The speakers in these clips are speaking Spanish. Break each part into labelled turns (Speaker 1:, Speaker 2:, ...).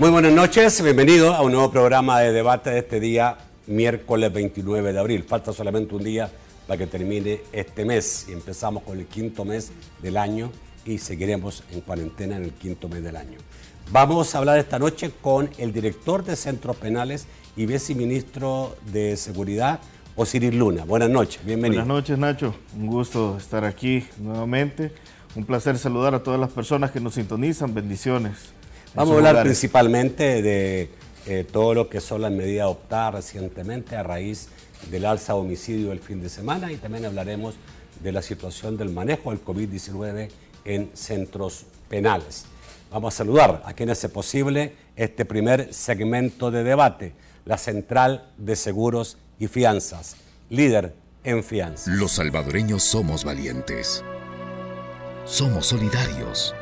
Speaker 1: Muy buenas noches, bienvenido a un nuevo programa de debate de este día, miércoles 29 de abril. Falta solamente un día para que termine este mes y empezamos con el quinto mes del año y seguiremos en cuarentena en el quinto mes del año. Vamos a hablar esta noche con el director de Centros Penales y
Speaker 2: viceministro de Seguridad, Osiris Luna. Buenas noches, bienvenido. Buenas noches, Nacho. Un gusto estar aquí nuevamente. Un placer saludar a todas las personas que nos sintonizan. Bendiciones. Vamos a hablar
Speaker 1: principalmente de eh, todo lo que son las medidas adoptadas recientemente a raíz del alza homicidio el fin de semana y también hablaremos de la situación del manejo del COVID-19 en centros penales. Vamos a saludar a quien hace posible este primer segmento de debate, la Central de Seguros y Fianzas, líder en fianzas.
Speaker 3: Los salvadoreños somos valientes, somos solidarios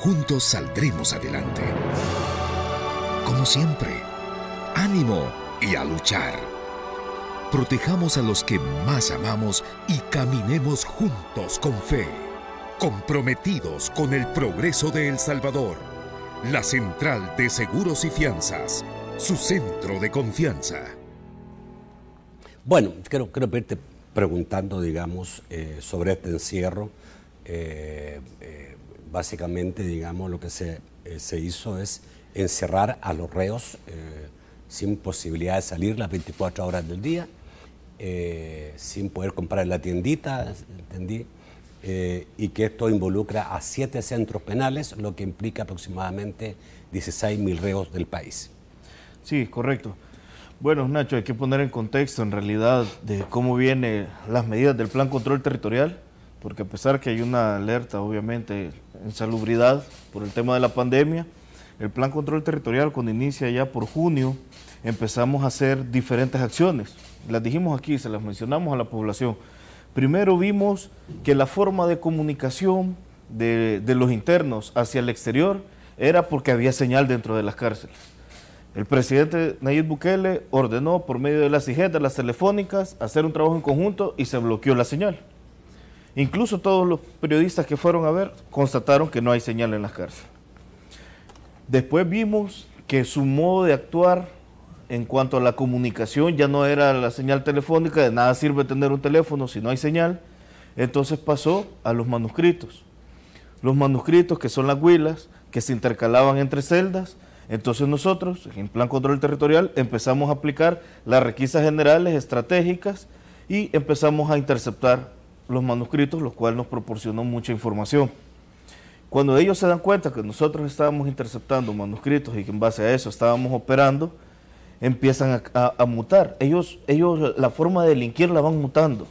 Speaker 3: Juntos saldremos adelante. Como siempre, ánimo y a luchar. Protejamos a los que más amamos y caminemos juntos con fe, comprometidos con el progreso de El Salvador. La Central de Seguros y Fianzas, su centro de confianza. Bueno, quiero, preguntando,
Speaker 1: digamos, eh, sobre este encierro. Eh, eh, básicamente, digamos, lo que eh, se, hizo es encerrar a los reos eh, sin posibilidad de salir las 24 horas del día, eh, sin poder comprar la tiendita, ¿entendí? y que esto involucra a siete centros
Speaker 2: penales, lo que implica aproximadamente 16 mil reos del país. Sí, correcto. Bueno, Nacho, hay que poner en contexto en realidad de cómo vienen las medidas del Plan Control Territorial porque a pesar que hay una alerta, obviamente, en salubridad por el tema de la pandemia, el Plan Control Territorial, cuando inicia ya por junio, empezamos a hacer diferentes acciones. Las dijimos aquí, se las mencionamos a la población. Primero vimos que la forma de comunicación de, los internos hacia el exterior era porque había señal dentro de las cárceles. El presidente Nayib Bukele ordenó por medio de las de las telefónicas, hacer un trabajo en conjunto y se bloqueó la señal. Incluso todos los periodistas que fueron a ver constataron que no hay señal en las cárceles. Después vimos que su modo de actuar en cuanto a la comunicación ya no era la señal telefónica, de nada sirve tener un teléfono si no hay señal. Entonces pasó a los manuscritos. Los manuscritos que son las huilas, que se intercalaban entre celdas. Entonces nosotros, en Plan Control Territorial, empezamos a aplicar las requisas generales estratégicas y empezamos a interceptar los manuscritos, los cuales nos proporcionó mucha información. Cuando ellos se dan cuenta que nosotros estábamos interceptando manuscritos y que en base a eso estábamos operando, empiezan a, mutar. Ellos, ellos la forma de delinquir la van mutando.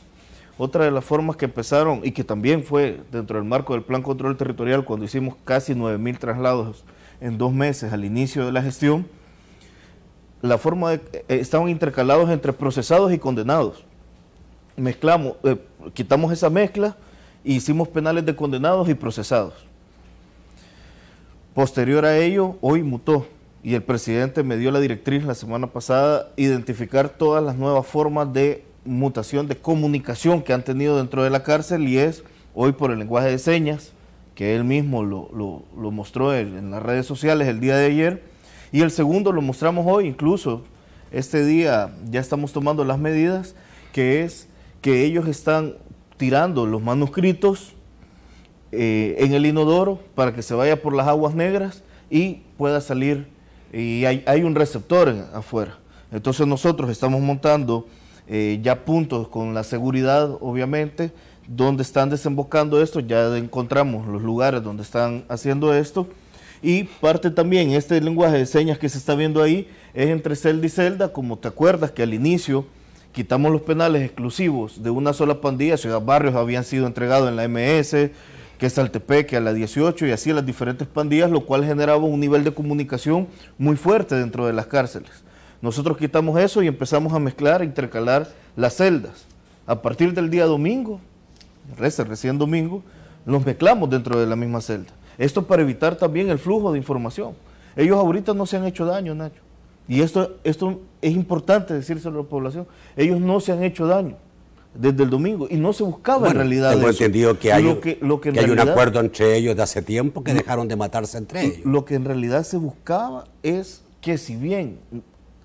Speaker 2: Otra de las formas que empezaron y que también fue dentro del marco del Plan Control Territorial cuando hicimos casi 9.000 traslados en dos meses al inicio de la gestión, la forma de, eh, estaban intercalados entre procesados y condenados mezclamos, eh, quitamos esa mezcla e hicimos penales de condenados y procesados. Posterior a ello, hoy mutó y el presidente me dio la directriz la semana pasada identificar todas las nuevas formas de mutación de comunicación que han tenido dentro de la cárcel y es hoy por el lenguaje de señas, que él mismo lo, mostró en las redes sociales el día de ayer, y el segundo lo mostramos hoy, incluso este día ya estamos tomando las medidas, que es que ellos están tirando los manuscritos eh, en el inodoro para que se vaya por las aguas negras y pueda salir y hay, un receptor afuera. Entonces nosotros estamos montando eh, ya puntos con la seguridad, obviamente, donde están desembocando esto, ya encontramos los lugares donde están haciendo esto. Y parte también, este lenguaje de señas que se está viendo ahí es entre celda y celda, como te acuerdas que al inicio quitamos los penales exclusivos de una sola pandilla, Ciudad Barrios habían sido entregados en la MS, que es Altepeque, a la 18 y así a las diferentes pandillas, lo cual generaba un nivel de comunicación muy fuerte dentro de las cárceles. Nosotros quitamos eso y empezamos a mezclar, e intercalar las celdas. A partir del día domingo, recién domingo, los mezclamos dentro de la misma celda. Esto para evitar también el flujo de información. Ellos ahorita no se han hecho daño, Nacho. Y esto, esto es importante decírselo a la población. Ellos no se han hecho daño desde el domingo y no se buscaba en realidad eso. entendido que hay, que, hay un acuerdo
Speaker 1: entre ellos de hace tiempo que dejaron
Speaker 2: de matarse entre ellos. Lo que en realidad se buscaba es que si bien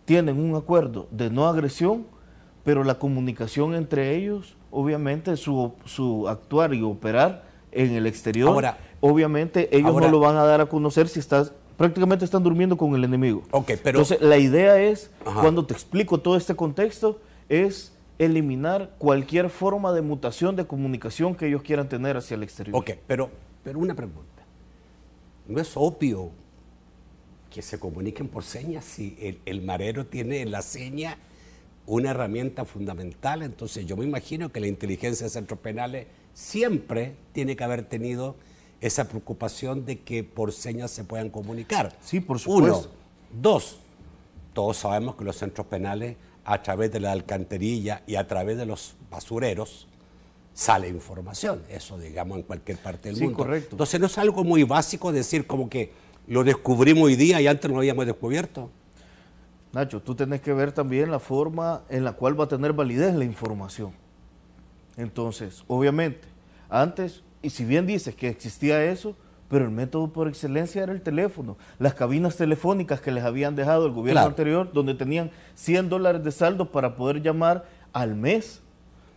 Speaker 2: tienen un acuerdo de no agresión, pero la comunicación entre ellos, obviamente su, actuar y operar en el exterior, obviamente ellos no lo van a dar a conocer si estás prácticamente están durmiendo con el enemigo. Okay, pero... Entonces, la idea es, cuando te explico todo este contexto, es eliminar cualquier forma de mutación de comunicación que ellos quieran tener hacia el exterior. Ok, pero, pero una pregunta.
Speaker 1: ¿No es obvio que se comuniquen por señas si el, el marero tiene en la seña una herramienta fundamental? Entonces yo me imagino que la inteligencia de centros penales siempre tiene que haber tenido esa preocupación de que por señas se puedan comunicar. Sí, por supuesto. Uno. Dos, todos sabemos que los centros penales, a través de la alcantarilla y a través de los basureros, sale información. Eso, digamos, en cualquier parte del sí, mundo. correcto. Entonces, no es algo muy básico
Speaker 2: decir como que lo descubrimos hoy día y antes no lo habíamos descubierto. Nacho, tú tenés que ver también la forma en la cual va a tener validez la información. Entonces, obviamente, antes y si bien dices que existía eso, pero el método por excelencia era el teléfono. Las cabinas telefónicas que les habían dejado el gobierno anterior, donde tenían 100 dólares de saldo para poder llamar al mes.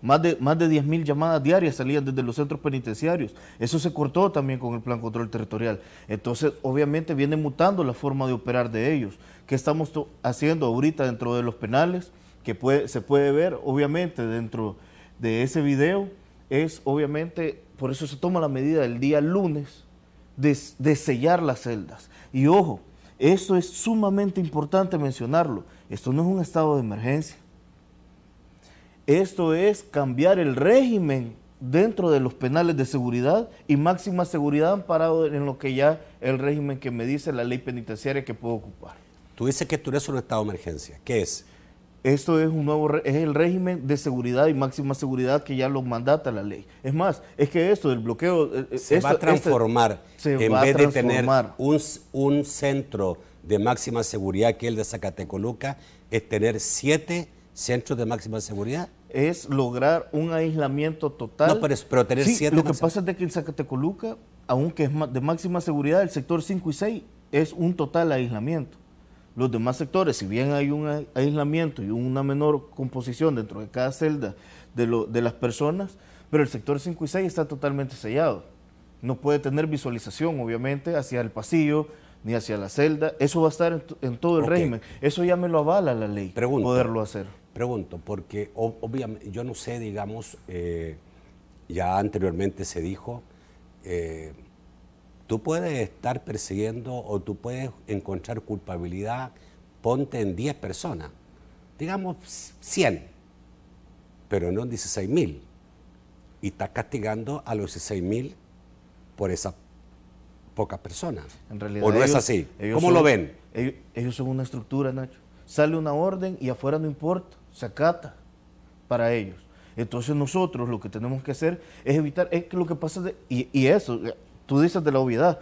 Speaker 2: Más de, más de 10.000 llamadas diarias salían desde los centros penitenciarios. Eso se cortó también con el Plan Control Territorial. Entonces, obviamente, viene mutando la forma de operar de ellos. ¿Qué estamos haciendo ahorita dentro de los penales? Que se puede ver, obviamente, dentro de ese video es obviamente, por eso se toma la medida el día lunes de, sellar las celdas. Y ojo, esto es sumamente importante mencionarlo. Esto no es un estado de emergencia. Esto es cambiar el régimen dentro de los penales de seguridad y máxima seguridad amparado en lo que ya el régimen que me dice la ley penitenciaria que puedo ocupar. Tú dices que esto no es un estado de emergencia. ¿Qué es? Esto es un nuevo es el régimen de seguridad y máxima seguridad que ya lo mandata la ley. Es más, es que esto del bloqueo eh, eh, se va a este, transformar en vez de tener
Speaker 1: un, centro de máxima seguridad que es el de Zacatecoluca es tener siete centros de máxima seguridad. Es lograr un aislamiento
Speaker 2: total. No, pero, tener siete. Lo que pasa es que en Zacatecoluca, aunque es de máxima seguridad, el sector 5 y 6 es un total aislamiento los demás sectores, si bien hay un aislamiento y una menor composición dentro de cada celda de, las personas, pero el sector 5 y 6 está totalmente sellado. No puede tener visualización, obviamente, hacia el pasillo ni hacia la celda. Eso va a estar en, todo el régimen. Eso ya me lo avala la ley, pregunto, poderlo hacer. Pregunto, porque obviamente yo no sé, digamos, eh,
Speaker 1: ya anteriormente se dijo... Eh, Tú puedes estar persiguiendo o tú puedes encontrar culpabilidad, ponte en 10 personas, digamos 100, pero no en 16 mil. Y estás castigando a los 16 mil por esas pocas
Speaker 2: personas. ¿O no es así? ¿Cómo lo ven? Ellos, son una estructura, Nacho. Sale una orden y afuera no importa, se acata para ellos. Entonces nosotros lo que tenemos que hacer es evitar, es que lo que pasa, de, y, eso, tú dices de la obviedad.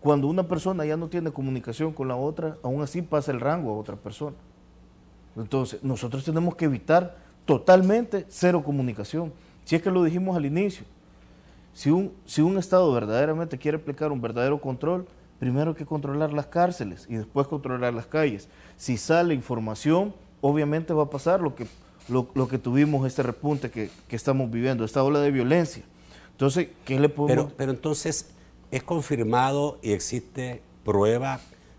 Speaker 2: Cuando una persona ya no tiene comunicación con la otra, aún así pasa el rango a otra persona. Entonces, nosotros tenemos que evitar totalmente cero comunicación. Si es que lo dijimos al inicio, si un, si un Estado verdaderamente quiere aplicar un verdadero control, primero hay que controlar las cárceles y después controlar las calles. Si sale información, obviamente va a pasar lo que, lo, que tuvimos, este repunte que estamos viviendo, esta ola de violencia. Entonces, ¿qué le puedo? Pero, entonces, ¿es confirmado
Speaker 1: y existe prueba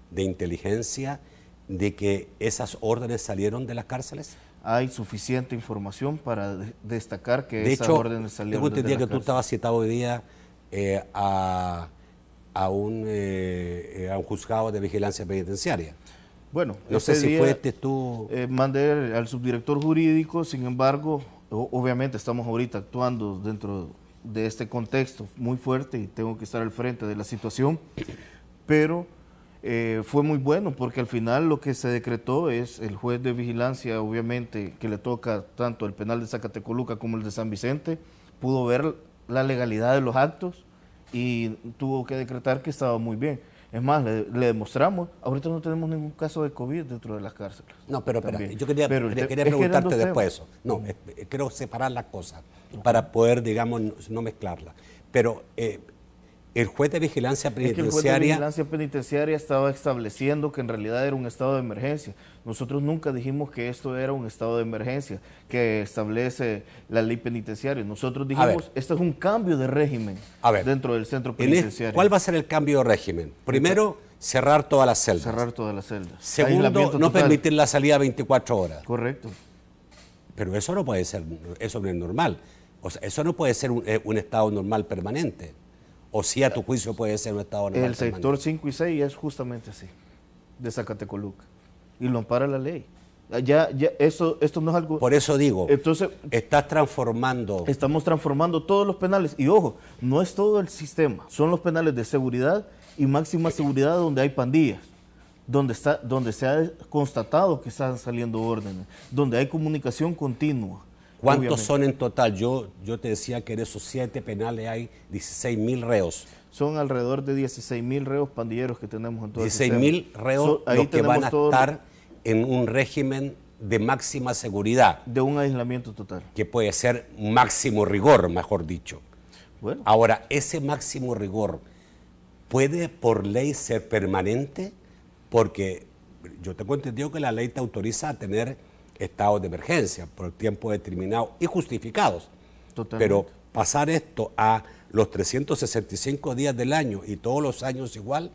Speaker 1: de inteligencia de que esas órdenes
Speaker 2: salieron de las cárceles? Hay suficiente información para destacar que esas órdenes salieron de las cárceles. De entendía que tú estabas
Speaker 1: citado hoy día eh, a, un, eh, eh, un juzgado de vigilancia penitenciaria. Bueno, no sé este si fue
Speaker 2: tú. Eh, mandé al subdirector jurídico, sin embargo, obviamente estamos ahorita actuando dentro de este contexto muy fuerte y tengo que estar al frente de la situación, pero eh, fue muy bueno porque al final lo que se decretó es el juez de vigilancia, obviamente, que le toca tanto el penal de Zacatecoluca como el de San Vicente, pudo ver la legalidad de los actos y tuvo que decretar que estaba muy bien. Es más, le, demostramos. Ahorita no tenemos ningún caso de COVID dentro de las cárceles. No, pero espera, yo quería, este, preguntarte después eso. No,
Speaker 1: eh, creo separar las cosas para poder, digamos, no mezclarlas. Pero eh, el juez de vigilancia penitenciaria.
Speaker 2: penitenciaria estaba estableciendo que en realidad era un estado de emergencia. Nosotros nunca dijimos que esto era un estado de emergencia que establece la ley penitenciaria. Nosotros dijimos, esto es un cambio de régimen dentro del centro penitenciario. ¿Cuál va a ser el cambio de
Speaker 1: régimen? Primero, cerrar todas las celdas. Cerrar todas las celdas. Segundo, no permitir la salida 24 horas. Correcto. Pero eso no puede ser, eso no es normal. O sea, eso no puede ser un eh, estado normal permanente. ¿O si a tu juicio puede ser un Estado normal. El sector
Speaker 2: 5 y 6 es justamente así, de Zacatecoluca. Y lo ampara la ley. Ya, ya, eso, esto no es algo. Por eso digo, entonces, estás transformando. Estamos transformando todos los penales. Y ojo, no es todo el sistema, son los penales de seguridad y máxima seguridad donde hay pandillas, donde, está, donde se ha constatado que están saliendo órdenes, donde hay comunicación continua ¿Cuántos
Speaker 1: son en total? Yo, yo te
Speaker 2: decía que en esos siete penales hay 16 mil reos. Son alrededor de 16 mil reos pandilleros que tenemos en todo 16 mil reos los que van a estar
Speaker 1: en un régimen de máxima seguridad. De un aislamiento total. Que puede ser máximo rigor, mejor dicho. Bueno. Ahora, ese máximo rigor puede por ley ser permanente porque yo tengo entendido que la ley te autoriza a tener estados de emergencia por el tiempo determinado y justificados. Pero pasar esto a los 365 días del año y todos los años
Speaker 2: igual,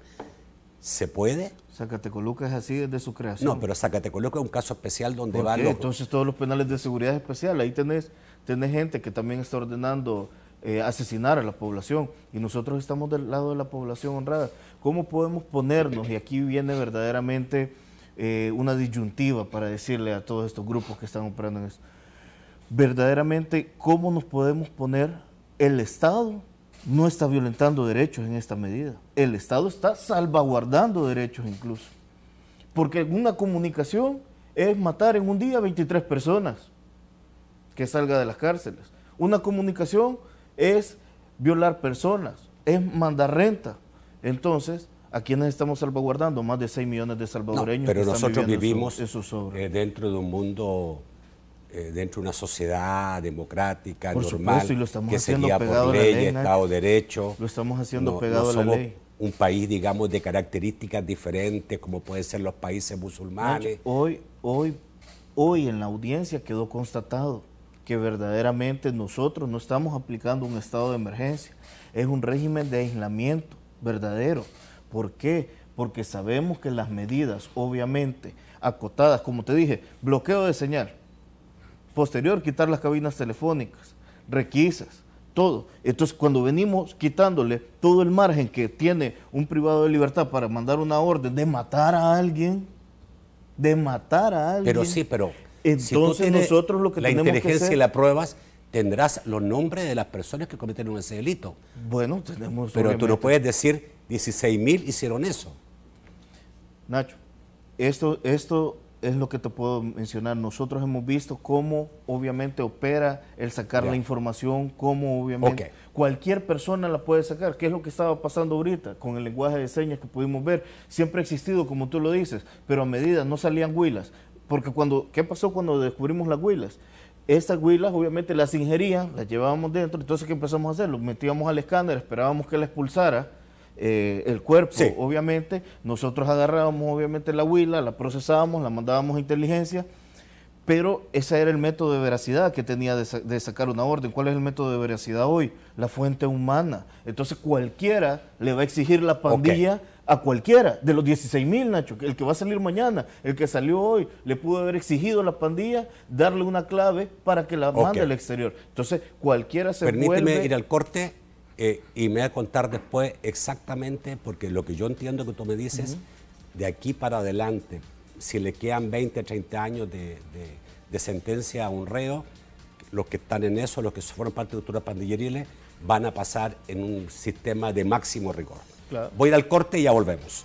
Speaker 2: ¿se puede? Zacatecoluca es así desde su creación. No, pero Zacatecoluca es un caso especial donde vale. los... Entonces todos los penales de seguridad especial, ahí tenés, tenés gente que también está ordenando eh, asesinar a la población y nosotros estamos del lado de la población honrada. ¿Cómo podemos ponernos? Y aquí viene verdaderamente eh, una disyuntiva para decirle a todos estos grupos que están operando en esto. Verdaderamente, ¿cómo nos podemos poner el Estado? No está violentando derechos en esta medida. El Estado está salvaguardando derechos incluso. Porque una comunicación es matar en un día 23 personas que salgan de las cárceles. Una comunicación es violar personas, es mandar renta. Entonces, ¿A quiénes estamos salvaguardando? Más de 6 millones de salvadoreños. pero nosotros vivimos eh,
Speaker 1: dentro de un mundo, eh, dentro de una sociedad democrática, normal, que haciendo por ley, Estado de Derecho.
Speaker 2: Lo estamos haciendo pegado a la ley.
Speaker 1: Un país, digamos, de características diferentes, como pueden ser los países musulmanes.
Speaker 2: Hoy, hoy, hoy en la audiencia quedó constatado que verdaderamente nosotros no estamos aplicando un estado de emergencia, es un régimen de aislamiento verdadero. ¿Por qué? Porque sabemos que las medidas, obviamente, acotadas, como te dije, bloqueo de señal, posterior quitar las cabinas telefónicas, requisas, todo. Entonces, cuando venimos quitándole todo el margen que tiene un privado de libertad para mandar una orden de matar a alguien, de matar a alguien. Pero sí,
Speaker 1: pero entonces nosotros lo que tenemos que hacer, y la pruebas tendrás los nombres de las personas que cometieron ese delito. Bueno, tenemos... Pero tú no puedes decir 16
Speaker 2: mil hicieron eso. Nacho, esto, esto es lo que te puedo mencionar. Nosotros hemos visto cómo obviamente opera el sacar la información, cómo obviamente cualquier persona la puede sacar, ¿Qué es lo que estaba pasando ahorita con el lenguaje de señas que pudimos ver. Siempre ha existido, como tú lo dices, pero a medida no salían huilas. Porque cuando, ¿qué pasó cuando descubrimos las huilas? Estas huilas obviamente las ingerían, las llevábamos dentro, entonces ¿qué empezamos a hacer? Los metíamos al escáner, esperábamos que la expulsara eh, el cuerpo, obviamente. Nosotros agarrábamos obviamente la huila, la procesábamos, la mandábamos a inteligencia, pero ese era el método de veracidad que tenía de, sacar una orden. ¿Cuál es el método de veracidad hoy? La fuente humana. Entonces cualquiera le va a exigir la pandilla a cualquiera de los 16 mil, Nacho, el que va a salir mañana, el que salió hoy, le pudo haber exigido a la pandilla darle una clave para que la mande al exterior. Entonces, cualquiera
Speaker 1: se Permíteme ir al corte eh, y me voy a contar después exactamente, porque lo que yo entiendo que tú me dices, de aquí para adelante, si le quedan 20, 30 años de, sentencia a un reo, los que están en eso, los que fueron parte de estructuras pandilleriles, van a pasar en un sistema de máximo rigor. Voy al corte y ya volvemos.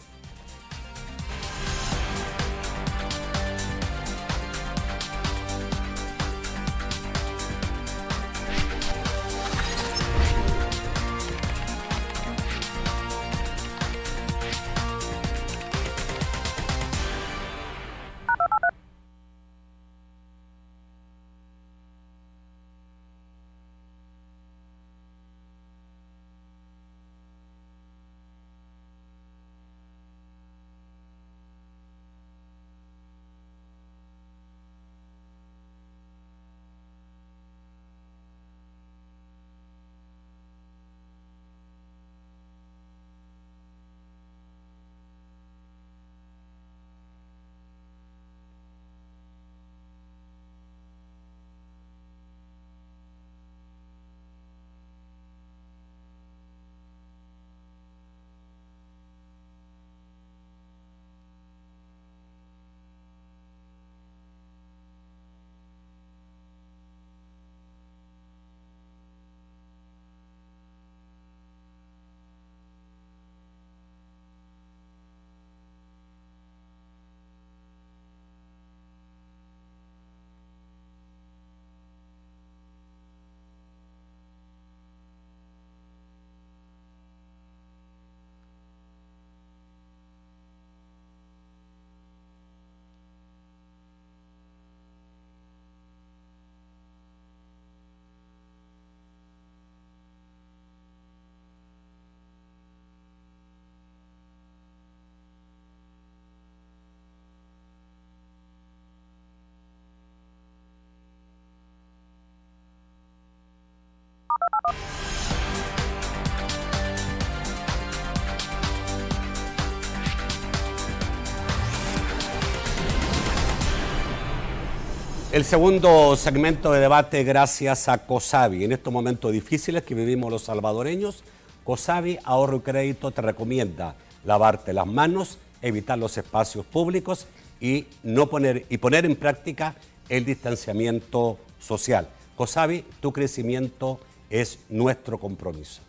Speaker 1: El segundo segmento de debate gracias a COSAVI. En estos momentos difíciles que vivimos los salvadoreños, COSAVI Ahorro y Crédito te recomienda lavarte las manos, evitar los espacios públicos y, no poner, y poner en práctica el distanciamiento social. COSAVI, tu crecimiento
Speaker 3: es nuestro compromiso.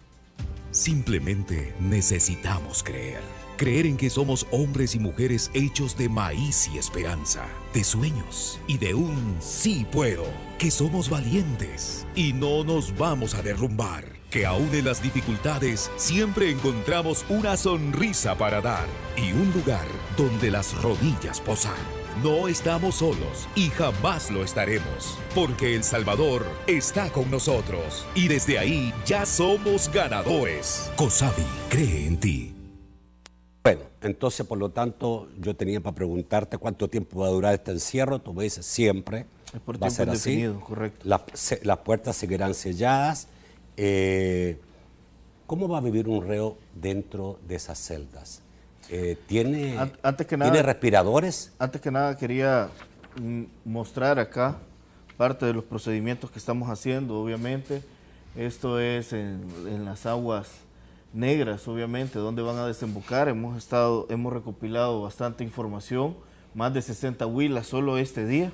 Speaker 3: Simplemente necesitamos creer. Creer en que somos hombres y mujeres hechos de maíz y esperanza, de sueños y de un sí puedo. Que somos valientes y no nos vamos a derrumbar. Que aún en las dificultades siempre encontramos una sonrisa para dar y un lugar donde las rodillas posar. No estamos solos y jamás lo estaremos, porque El Salvador está con nosotros y desde ahí ya somos ganadores. COSABI, cree en ti.
Speaker 1: Entonces, por lo tanto, yo tenía para preguntarte cuánto tiempo va a durar este encierro. Tú me dices siempre.
Speaker 2: Es va a ser así.
Speaker 1: correcto. las puertas seguirán selladas. Eh, ¿Cómo va a vivir un reo dentro de esas celdas? Eh, ¿tiene, respiradores?
Speaker 2: Antes que nada, quería mm, mostrar acá parte de los procedimientos que estamos haciendo, obviamente. Esto es en las aguas negras, obviamente, dónde van a desembocar. Hemos, estado, hemos recopilado bastante información, más de 60 huilas solo este día,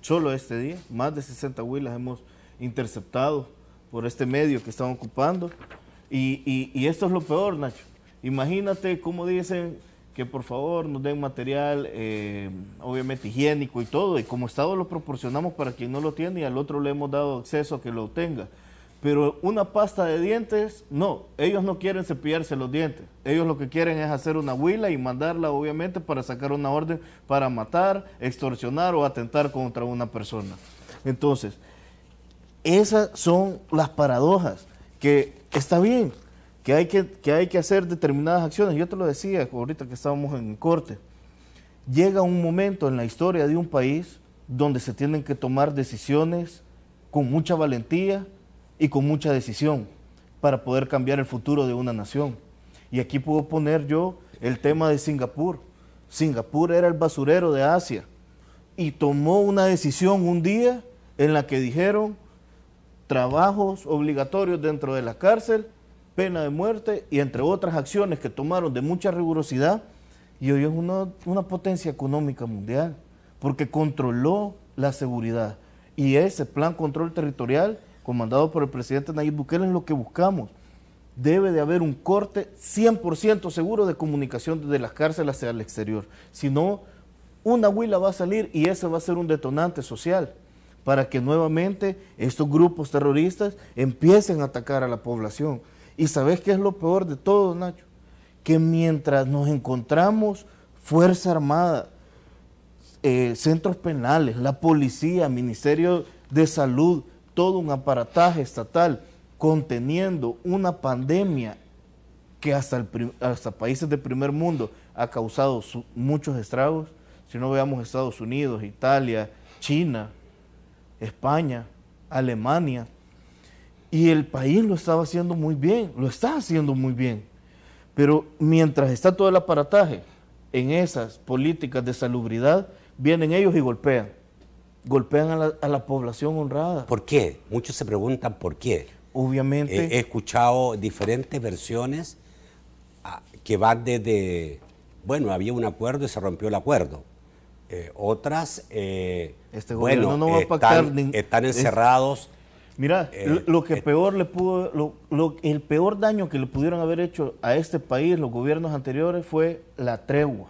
Speaker 2: solo este día, más de 60 huilas hemos interceptado por este medio que están ocupando. Y, esto es lo peor, Nacho. Imagínate cómo dicen que por favor nos den material, eh, obviamente higiénico y todo, y como Estado lo proporcionamos para quien no lo tiene y al otro le hemos dado acceso a que lo tenga pero una pasta de dientes, no, ellos no quieren cepillarse los dientes. Ellos lo que quieren es hacer una huila y mandarla, obviamente, para sacar una orden para matar, extorsionar o atentar contra una persona. Entonces, esas son las paradojas que está bien, que hay que, que hay que hacer determinadas acciones. Yo te lo decía ahorita que estábamos en corte. Llega un momento en la historia de un país donde se tienen que tomar decisiones con mucha valentía y con mucha decisión para poder cambiar el futuro de una nación. Y aquí puedo poner yo el tema de Singapur. Singapur era el basurero de Asia y tomó una decisión un día en la que dijeron trabajos obligatorios dentro de la cárcel, pena de muerte y entre otras acciones que tomaron de mucha rigurosidad y hoy es una, una potencia económica mundial porque controló la seguridad y ese plan control territorial comandado por el presidente Nayib Bukele, es lo que buscamos. Debe de haber un corte 100% seguro de comunicación desde las cárceles hacia el exterior. Si no, una huila va a salir y ese va a ser un detonante social para que nuevamente estos grupos terroristas empiecen a atacar a la población. ¿Y sabes qué es lo peor de todo, Nacho? Que mientras nos encontramos Fuerza Armada, eh, centros penales, la policía, Ministerio de Salud, todo un aparataje estatal conteniendo una pandemia que hasta, países del primer mundo ha causado muchos estragos. Si no veamos Estados Unidos, Italia, China, España, Alemania. Y el país lo estaba haciendo muy bien, lo está haciendo muy bien. Pero mientras está todo el aparataje en esas políticas de salubridad, vienen ellos y golpean golpean a la, población honrada. ¿Por qué? Muchos se preguntan por qué.
Speaker 1: Obviamente. he escuchado diferentes versiones ah, que van desde, bueno, había un acuerdo y se rompió el acuerdo. Eh, otras, eh,
Speaker 2: este bueno, no va a pactar están, encerrados. mira, eh, lo que peor le pudo, el peor daño que le pudieron haber hecho a este país los gobiernos anteriores fue la tregua.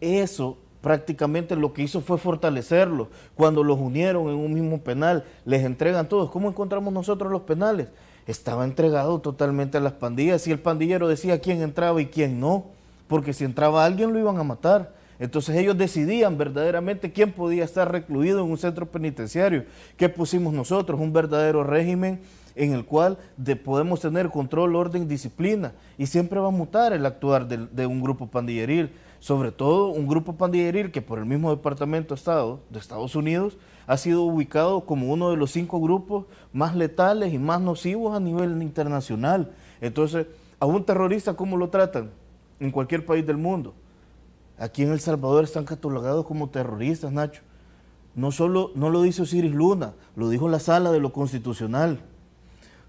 Speaker 2: Eso prácticamente lo que hizo fue fortalecerlos. Cuando los unieron en un mismo penal, les entregan todos. ¿Cómo encontramos nosotros los penales? Estaba entregado totalmente a las pandillas y el pandillero decía quién entraba y quién no, porque si entraba alguien lo iban a matar. Entonces ellos decidían verdaderamente quién podía estar recluido en un centro penitenciario. ¿Qué pusimos nosotros? Un verdadero régimen en el cual de podemos tener control, orden, disciplina. Y siempre va a mutar el actuar de, de un grupo pandilleril sobre todo un grupo pandilleril que por el mismo Departamento de Estado de Estados Unidos ha sido ubicado como uno de los cinco grupos más letales y más nocivos a nivel internacional. Entonces, a un terrorista, ¿cómo lo tratan? En cualquier país del mundo. Aquí en El Salvador están catalogados como terroristas, Nacho. No solo no lo dice Osiris Luna, lo dijo la Sala de lo Constitucional.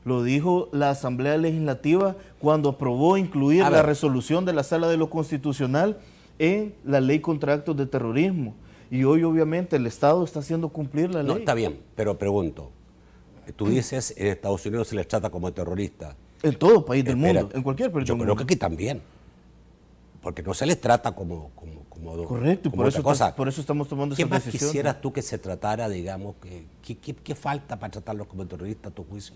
Speaker 2: Lo dijo la Asamblea Legislativa cuando aprobó incluir la resolución de la Sala de lo Constitucional en la ley contra actos de terrorismo. Y hoy obviamente el Estado está haciendo cumplir la ley no, Está
Speaker 1: bien, pero pregunto, tú dices en Estados Unidos se les trata como terroristas. En todo país del mundo, en cualquier país Yo creo que aquí también. Porque no se les trata como... como, como Correcto, por, eso, por eso estamos tomando esa decisión. ¿Qué quisieras
Speaker 2: tú que se tratara, digamos, que, qué falta para tratarlos como terroristas a tu juicio?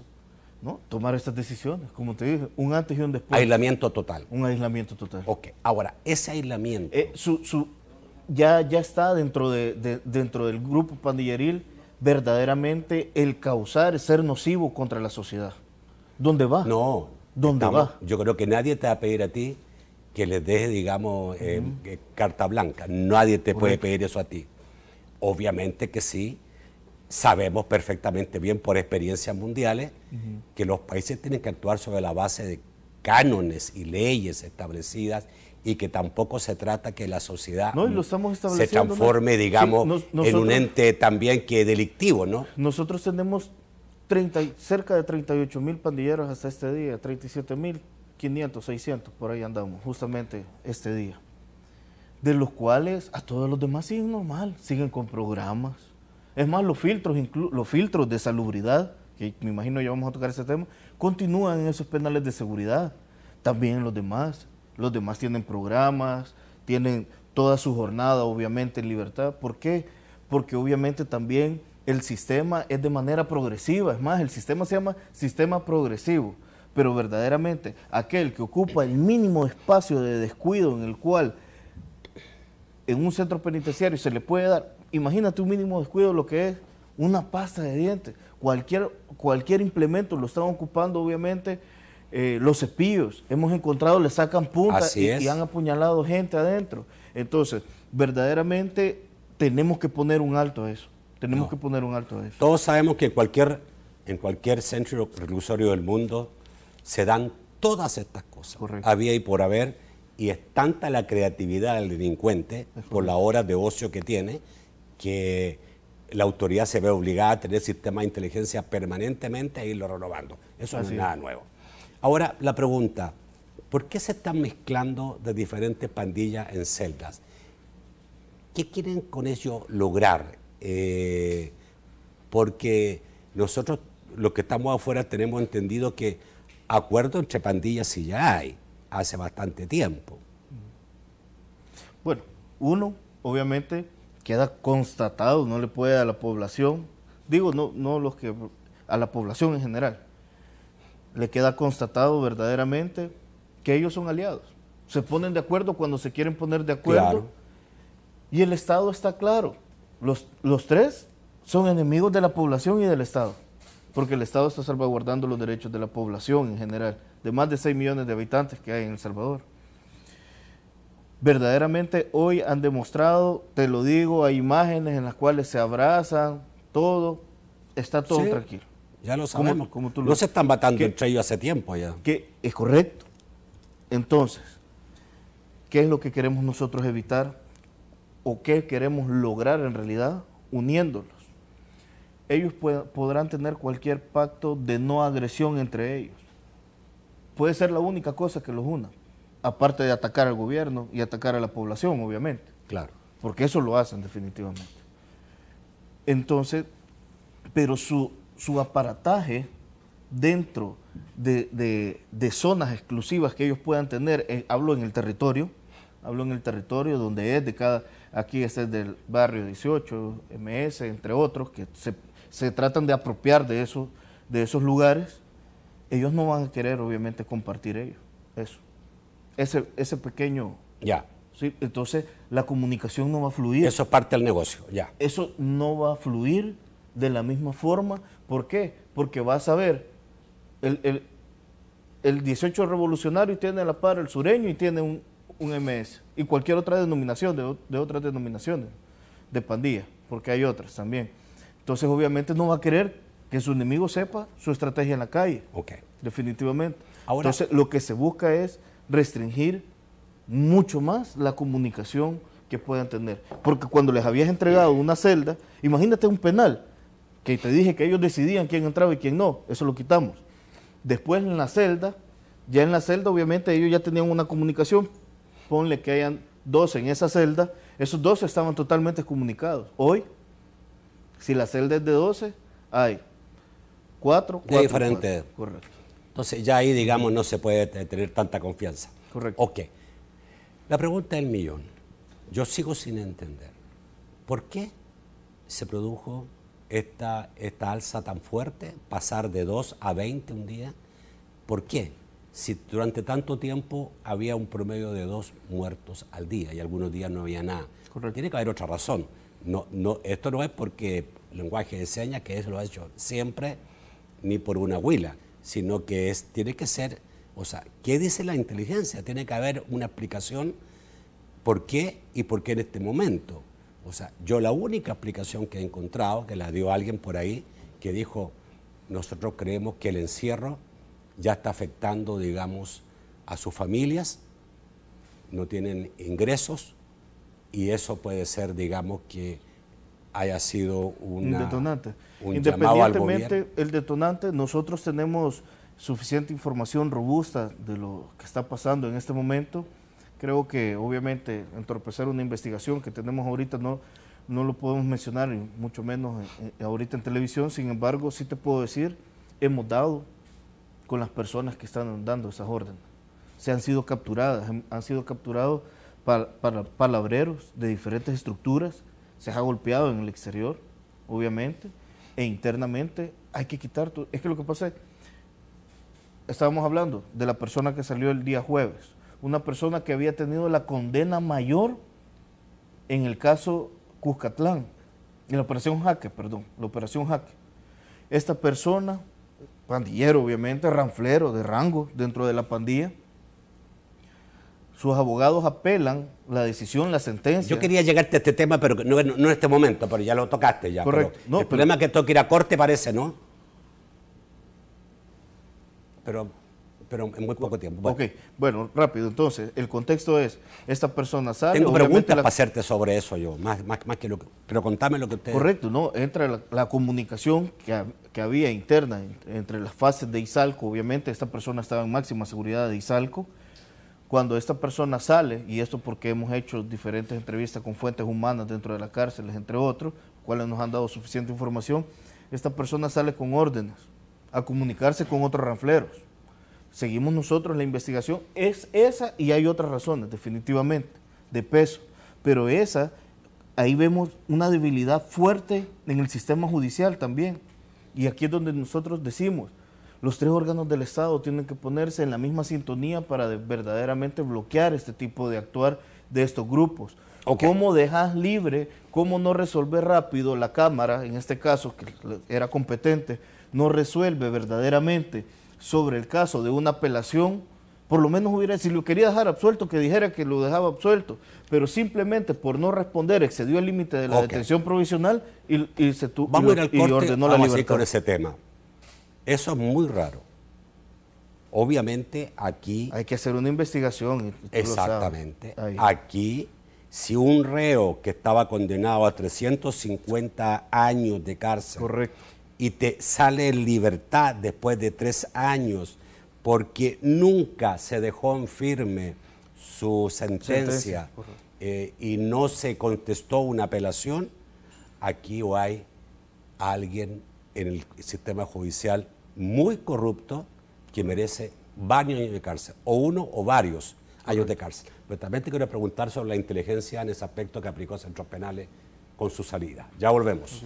Speaker 2: tomar estas decisiones, como te dije, un antes y un después. Aislamiento total. Un aislamiento total. Ok, ahora, ese aislamiento... Eh, su, ya, ya está dentro, de, dentro del grupo pandilleril verdaderamente el causar, ser nocivo contra la sociedad. ¿Dónde va? No. ¿Dónde va? Yo creo que nadie te va a pedir a ti que les
Speaker 1: deje, digamos, eh, eh, carta blanca. Nadie te puede pedir eso a ti. Obviamente que sí, sabemos perfectamente bien por experiencias mundiales que los países tienen que actuar sobre la base de cánones y leyes establecidas y que tampoco se trata que la sociedad se transforme, digamos, en un ente también que delictivo, ¿no?
Speaker 2: Nosotros tenemos 30, cerca de 38 mil pandilleros hasta este día, 37 mil 500, 600, por ahí andamos, justamente este día. De los cuales a todos los demás siguen normal, siguen con programas, es más, los filtros, los filtros de salubridad, que me imagino ya vamos a tocar ese tema, continúan en esos penales de seguridad, también los demás. Los demás tienen programas, tienen toda su jornada, obviamente, en libertad. ¿Por qué? Porque obviamente también el sistema es de manera progresiva. Es más, el sistema se llama sistema progresivo. Pero verdaderamente, aquel que ocupa el mínimo espacio de descuido en el cual en un centro penitenciario se le puede dar imagínate un mínimo descuido lo que es una pasta de dientes. Cualquier, cualquier implemento lo están ocupando, obviamente, eh, los cepillos. Hemos encontrado, le sacan puntas y, han apuñalado gente adentro. Entonces, verdaderamente tenemos que poner un alto a eso. Tenemos que poner un alto a eso.
Speaker 1: Todos sabemos que en cualquier centro reclusorio del mundo se dan
Speaker 2: todas estas cosas.
Speaker 1: Había y por haber. Y es tanta la creatividad del delincuente por la hora de ocio que tiene, que la autoridad se ve obligada a tener sistemas de inteligencia permanentemente e irlo renovando. Eso no es nada nuevo. Ahora, la pregunta, ¿por qué se están mezclando de diferentes pandillas en celdas? ¿Qué quieren con ello lograr? Eh, porque nosotros, los que estamos afuera, tenemos entendido que acuerdos entre pandillas sí ya hay, hace bastante tiempo.
Speaker 2: Bueno, uno, obviamente, queda constatado, no le puede a la población, digo, no, no los que, a la población en general, le queda constatado verdaderamente que ellos son aliados. Se ponen de acuerdo cuando se quieren poner de acuerdo. Y el Estado está claro. Los, los tres son enemigos de la población y del Estado. Porque el Estado está salvaguardando los derechos de la población en general, de más de 6 millones de habitantes que hay en El Salvador verdaderamente hoy han demostrado, te lo digo, hay imágenes en las cuales se abrazan, todo, está todo tranquilo. Ya lo sabemos. Como, tú no se están matando entre ellos hace tiempo ya. Que es correcto. Entonces, ¿qué es lo que queremos nosotros evitar? ¿O qué queremos lograr en realidad? Uniéndolos. Ellos podrán tener cualquier pacto de no agresión entre ellos. Puede ser la única cosa que los una, aparte de atacar al gobierno y atacar a la población, obviamente. Claro. Porque eso lo hacen definitivamente. Entonces, pero su, su aparataje dentro de, zonas exclusivas que ellos puedan tener, eh, hablo en el territorio, hablo en el territorio donde es de cada, aquí es del barrio 18, MS, entre otros, que se, se tratan de apropiar de, de esos lugares, ellos no van a querer obviamente compartir ellos, eso ese, ese pequeño... Ya. ¿sí? Entonces la comunicación no va a fluir. Eso es parte del negocio, ya. Eso no va a fluir de la misma forma. ¿Por qué? Porque vas a ver, el, 18 revolucionario tiene a la par el sureño y tiene un, MS. Y cualquier otra denominación, de, otras denominaciones, de pandilla, porque hay otras también. Entonces obviamente no va a querer que su enemigo sepa su estrategia en la calle. Ok. Definitivamente. Entonces lo que se busca es restringir mucho más la comunicación que puedan tener. Porque cuando les habías entregado una celda, imagínate un penal, que te dije que ellos decidían quién entraba y quién no, eso lo quitamos. Después en la celda, ya en la celda obviamente ellos ya tenían una comunicación, ponle que hayan 12 en esa celda, esos dos estaban totalmente comunicados. Hoy, si la celda es de 12, hay cuatro, 4. Correcto.
Speaker 1: Entonces ya ahí, digamos, no se puede tener tanta confianza. Correcto. Ok. La pregunta del millón. Yo sigo sin entender. ¿Por qué se produjo esta, esta alza tan fuerte, pasar de 2 a 20 un día? ¿Por qué? Si durante tanto tiempo había un promedio de dos muertos al día y algunos días no había nada. Correcto. Tiene que haber otra razón. No, no, esto no es porque el lenguaje de que eso lo ha hecho siempre, ni por una huila sino que es, tiene que ser, o sea, ¿qué dice la inteligencia? Tiene que haber una explicación por qué y por qué en este momento. O sea, yo la única explicación que he encontrado, que la dio alguien por ahí, que dijo, nosotros creemos que el encierro ya está afectando, digamos, a sus familias, no tienen ingresos y eso puede ser, digamos, que haya sido un detonante. Independientemente,
Speaker 2: el detonante, nosotros tenemos suficiente información robusta de lo que está pasando en este momento. Creo que obviamente entorpecer una investigación que tenemos ahorita no, no lo podemos mencionar, mucho menos eh, eh, ahorita en televisión. Sin embargo, sí te puedo decir, hemos dado con las personas que están dando esas órdenes. Se han sido capturadas, han sido capturados palabreros de diferentes estructuras se ha golpeado en el exterior, obviamente, e internamente. Hay que quitar. todo. Es que lo que pasa es. Estábamos hablando de la persona que salió el día jueves. Una persona que había tenido la condena mayor en el caso Cuscatlán, en la operación Jaque, perdón, la operación Jaque. Esta persona, pandillero obviamente, ranflero de rango dentro de la pandilla, sus abogados apelan la decisión, la sentencia. Yo quería llegarte a este tema, pero no, en este momento, pero ya lo tocaste
Speaker 1: ya. Correcto. el problema es que esto que ir a corte parece, ¿no?
Speaker 2: Pero, pero en muy poco tiempo. Ok, bueno, rápido. Entonces, el contexto es, esta persona sale... Tengo preguntas para hacerte
Speaker 1: sobre eso yo, más, que lo Pero contame lo que usted... Correcto,
Speaker 2: ¿no? Entra la, comunicación que, que, había interna entre las fases de izalco Obviamente, esta persona estaba en máxima seguridad de ISALCO cuando esta persona sale, y esto porque hemos hecho diferentes entrevistas con fuentes humanas dentro de las cárceles, entre otros, cuales nos han dado suficiente información, esta persona sale con órdenes a comunicarse con otros ranfleros. Seguimos nosotros la investigación, es esa y hay otras razones, definitivamente, de peso, pero esa, ahí vemos una debilidad fuerte en el sistema judicial también. Y aquí es donde nosotros decimos, los tres órganos del Estado tienen que ponerse en la misma sintonía para verdaderamente bloquear este tipo de actuar de estos grupos. ¿Cómo dejas libre, cómo no resolver rápido la Cámara, en este caso que era competente, no resuelve verdaderamente sobre el caso de una apelación? Por lo menos hubiera, si lo quería dejar absuelto, que dijera que lo dejaba absuelto, pero simplemente por no responder excedió el límite de la detención provisional y, se tuvo y, ordenó la libertad. A ese
Speaker 1: tema. Eso es muy raro. Obviamente aquí... Hay que hacer una investigación. Exactamente. Aquí, si un reo que estaba condenado a 350 años de cárcel y te sale en libertad después de tres años porque nunca se dejó en firme su sentencia, eh, y no se contestó una apelación, aquí o hay alguien en el sistema judicial muy corrupto que merece varios años de cárcel, o uno o varios años de cárcel. Pero también te quiero preguntar sobre la inteligencia en ese aspecto que aplicó Centros Penales con su salida. Ya volvemos.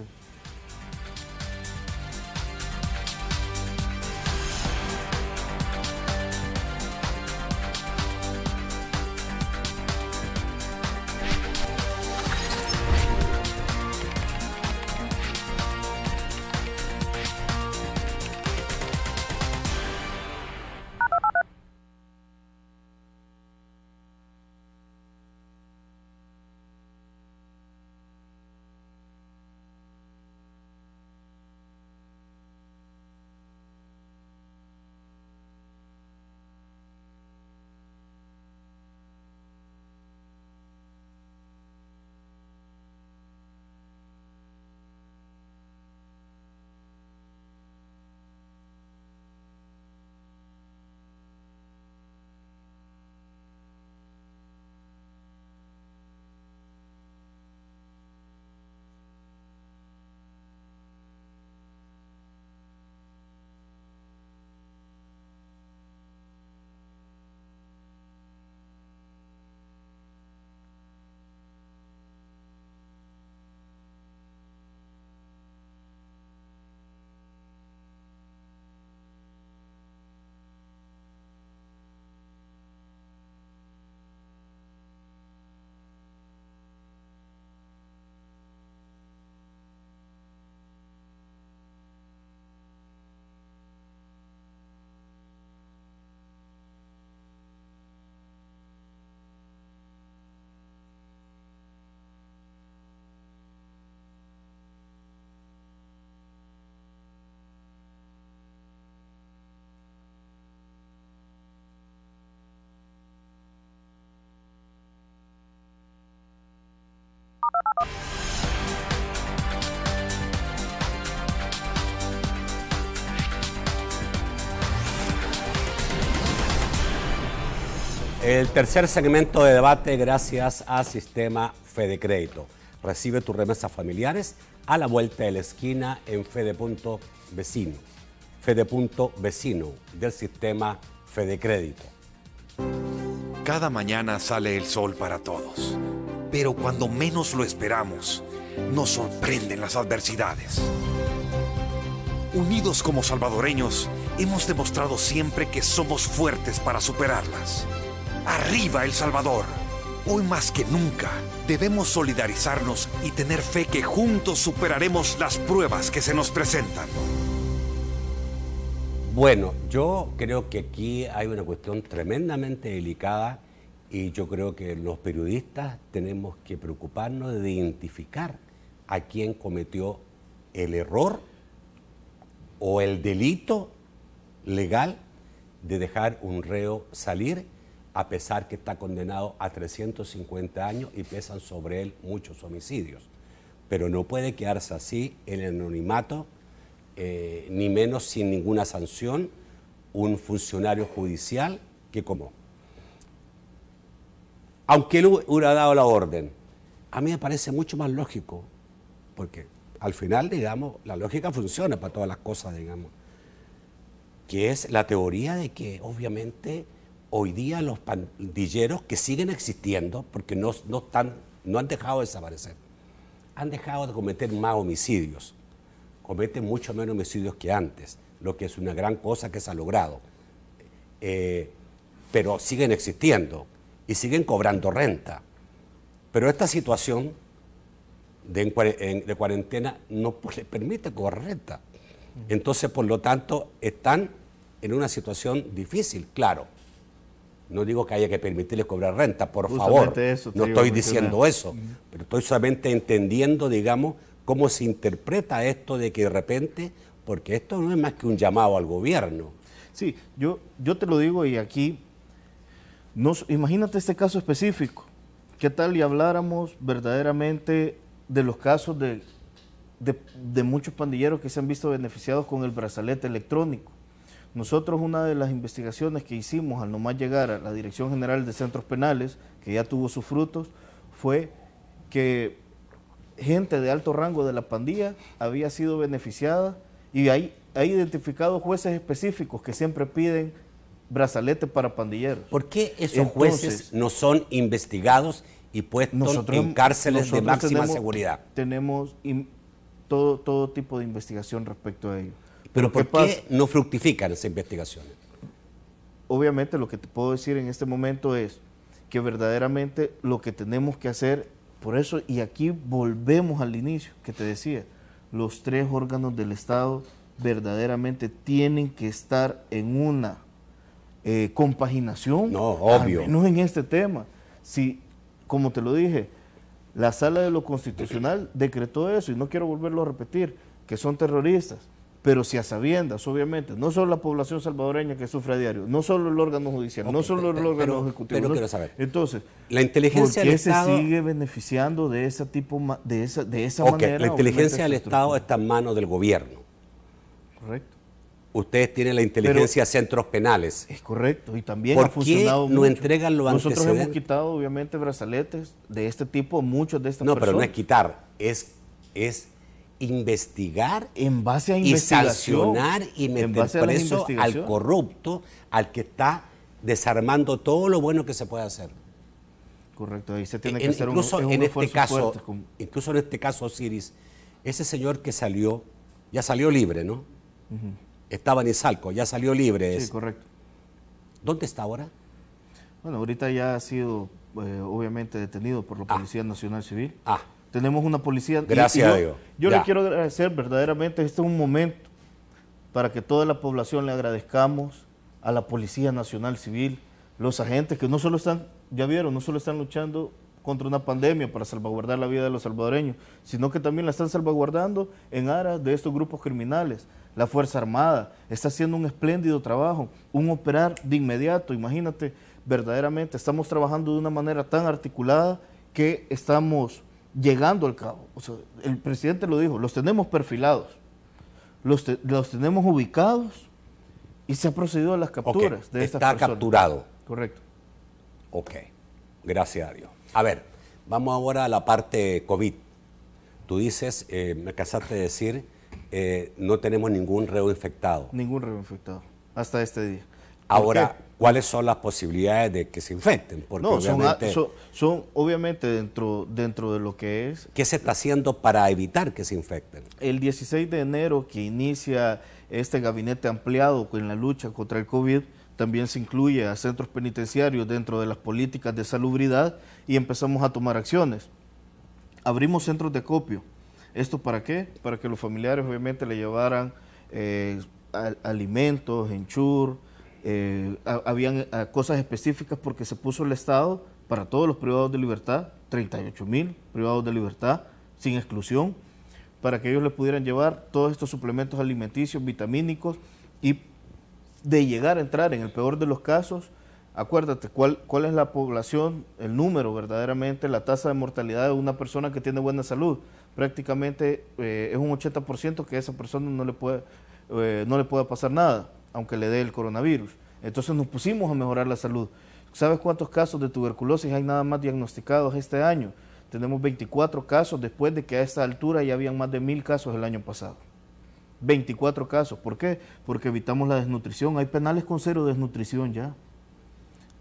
Speaker 1: El tercer segmento de debate gracias a Sistema Fede Crédito. Recibe tus remesas familiares a la vuelta de la esquina en Fede.vecino. Fede.vecino
Speaker 3: del Sistema Fede Crédito. Cada mañana sale el sol para todos pero cuando menos lo esperamos, nos sorprenden las adversidades. Unidos como salvadoreños, hemos demostrado siempre que somos fuertes para superarlas. ¡Arriba El Salvador! Hoy más que nunca debemos solidarizarnos y tener fe que juntos superaremos las pruebas que se nos presentan.
Speaker 1: Bueno, yo creo que aquí hay una cuestión tremendamente delicada y yo creo que los periodistas tenemos que preocuparnos de identificar a quién cometió el error o el delito legal de dejar un reo salir a pesar que está condenado a 350 años y pesan sobre él muchos homicidios. Pero no puede quedarse así el anonimato, eh, ni menos sin ninguna sanción, un funcionario judicial que como aunque él hubiera dado la orden. A mí me parece mucho más lógico, porque al final, digamos, la lógica funciona para todas las cosas, digamos, que es la teoría de que obviamente hoy día los pandilleros que siguen existiendo, porque no, han dejado de desaparecer, han dejado de cometer más homicidios, cometen mucho menos homicidios que antes, lo que es una gran cosa que se ha logrado, eh, pero siguen existiendo y siguen cobrando renta. Pero esta situación de, cuarentena no les permite cobrar renta. Entonces, por lo tanto, están en una situación difícil, claro. No digo que haya que permitirles cobrar renta, por favor. no estoy diciendo eso, pero estoy solamente entendiendo, digamos, cómo se interpreta esto de que de repente, porque esto no es más que un llamado al gobierno. Sí,
Speaker 2: yo, yo te lo digo y aquí imagínate este caso específico. ¿Qué tal y habláramos verdaderamente de los casos de, muchos pandilleros que se han visto beneficiados con el brazalete electrónico? Nosotros una de las investigaciones que hicimos al nomás llegar a la Dirección General de Centros Penales, que ya tuvo sus frutos, fue que gente de alto rango de la pandilla había sido beneficiada y hay, hay identificado jueces específicos que siempre piden brazalete para pandilleros. ¿Por qué esos jueces
Speaker 1: no son investigados y puestos en em-, cárceles de máxima seguridad?
Speaker 2: Tenemos todo, tipo de investigación respecto a ello. ¿Pero por qué, no fructifican esas investigaciones? Obviamente lo que te puedo decir en este momento es que verdaderamente lo que tenemos que hacer, por eso, y aquí volvemos al inicio que te decía, los tres órganos del Estado verdaderamente tienen que estar en una eh, compaginación. No, obvio. Al en este tema. Si, como te lo dije, la sala de lo constitucional decretó eso, y no quiero volverlo a repetir, que son terroristas, pero si a sabiendas, obviamente, no solo la población salvadoreña que sufre a diario, no solo el órgano judicial, no solo el órgano ejecutivo. Entonces, la inteligencia ¿por se sigue beneficiando de ese tipo de esa, de esa manera? La inteligencia del Estado
Speaker 1: está en manos del gobierno. Correcto. Ustedes tienen la inteligencia de centros penales. Es
Speaker 2: correcto, y también ha funcionado no entregan lo Nosotros hemos quitado, obviamente, brazaletes de este tipo, muchos de estas no, personas. No, pero no es quitar, es, es investigar en base a y sancionar y meter preso al corrupto,
Speaker 1: al que está desarmando todo lo bueno que se puede hacer. Correcto, ahí se tiene que hacer un, Incluso en este caso, Incluso en este caso, Osiris, ese señor que salió, ya salió libre, ¿no? Estaba en Salco, ya salió libre. Sí,
Speaker 2: correcto. ¿Dónde está ahora? Bueno, ahorita ya ha sido eh, obviamente detenido por la ah. Policía Nacional Civil. Ah. Tenemos una policía. Gracias yo, le quiero agradecer verdaderamente. Este es un momento para que toda la población le agradezcamos a la Policía Nacional Civil, los agentes que no solo están, ya vieron, no solo están luchando contra una pandemia para salvaguardar la vida de los salvadoreños, sino que también la están salvaguardando en aras de estos grupos criminales la Fuerza Armada, está haciendo un espléndido trabajo, un operar de inmediato, imagínate, verdaderamente estamos trabajando de una manera tan articulada que estamos llegando al cabo. el presidente lo dijo, los tenemos perfilados, los, tenemos ubicados y se ha procedido a las capturas de estas Está capturado. Correcto.
Speaker 1: Ok, gracias a Dios. A ver, vamos ahora a la parte COVID. Tú dices, eh, me casaste de decir eh, no tenemos ningún reo infectado.
Speaker 2: Ningún reo infectado, hasta este día. Ahora, ¿cuáles
Speaker 1: son las posibilidades de que se infecten? no, son,
Speaker 2: obviamente dentro, dentro de lo que es... ¿Qué se está haciendo para evitar que se infecten? El 16 de enero que inicia este gabinete ampliado con la lucha contra el COVID, también se incluye a centros penitenciarios dentro de las políticas de salubridad y empezamos a tomar acciones. Abrimos centros de copio ¿Esto para qué? Para que los familiares obviamente le llevaran eh, alimentos, enchur, eh, habían eh, cosas específicas porque se puso el Estado para todos los privados de libertad, 38 mil privados de libertad, sin exclusión, para que ellos le pudieran llevar todos estos suplementos alimenticios, vitamínicos y de llegar a entrar en el peor de los casos, acuérdate cuál es la población, el número verdaderamente, la tasa de mortalidad de una persona que tiene buena salud prácticamente eh, es un 80% que a esa persona no le, puede, eh, no le pueda pasar nada, aunque le dé el coronavirus. Entonces nos pusimos a mejorar la salud. ¿Sabes cuántos casos de tuberculosis hay nada más diagnosticados este año? Tenemos 24 casos después de que a esta altura ya habían más de mil casos el año pasado. 24 casos. ¿Por qué? Porque evitamos la desnutrición. Hay penales con cero desnutrición ya.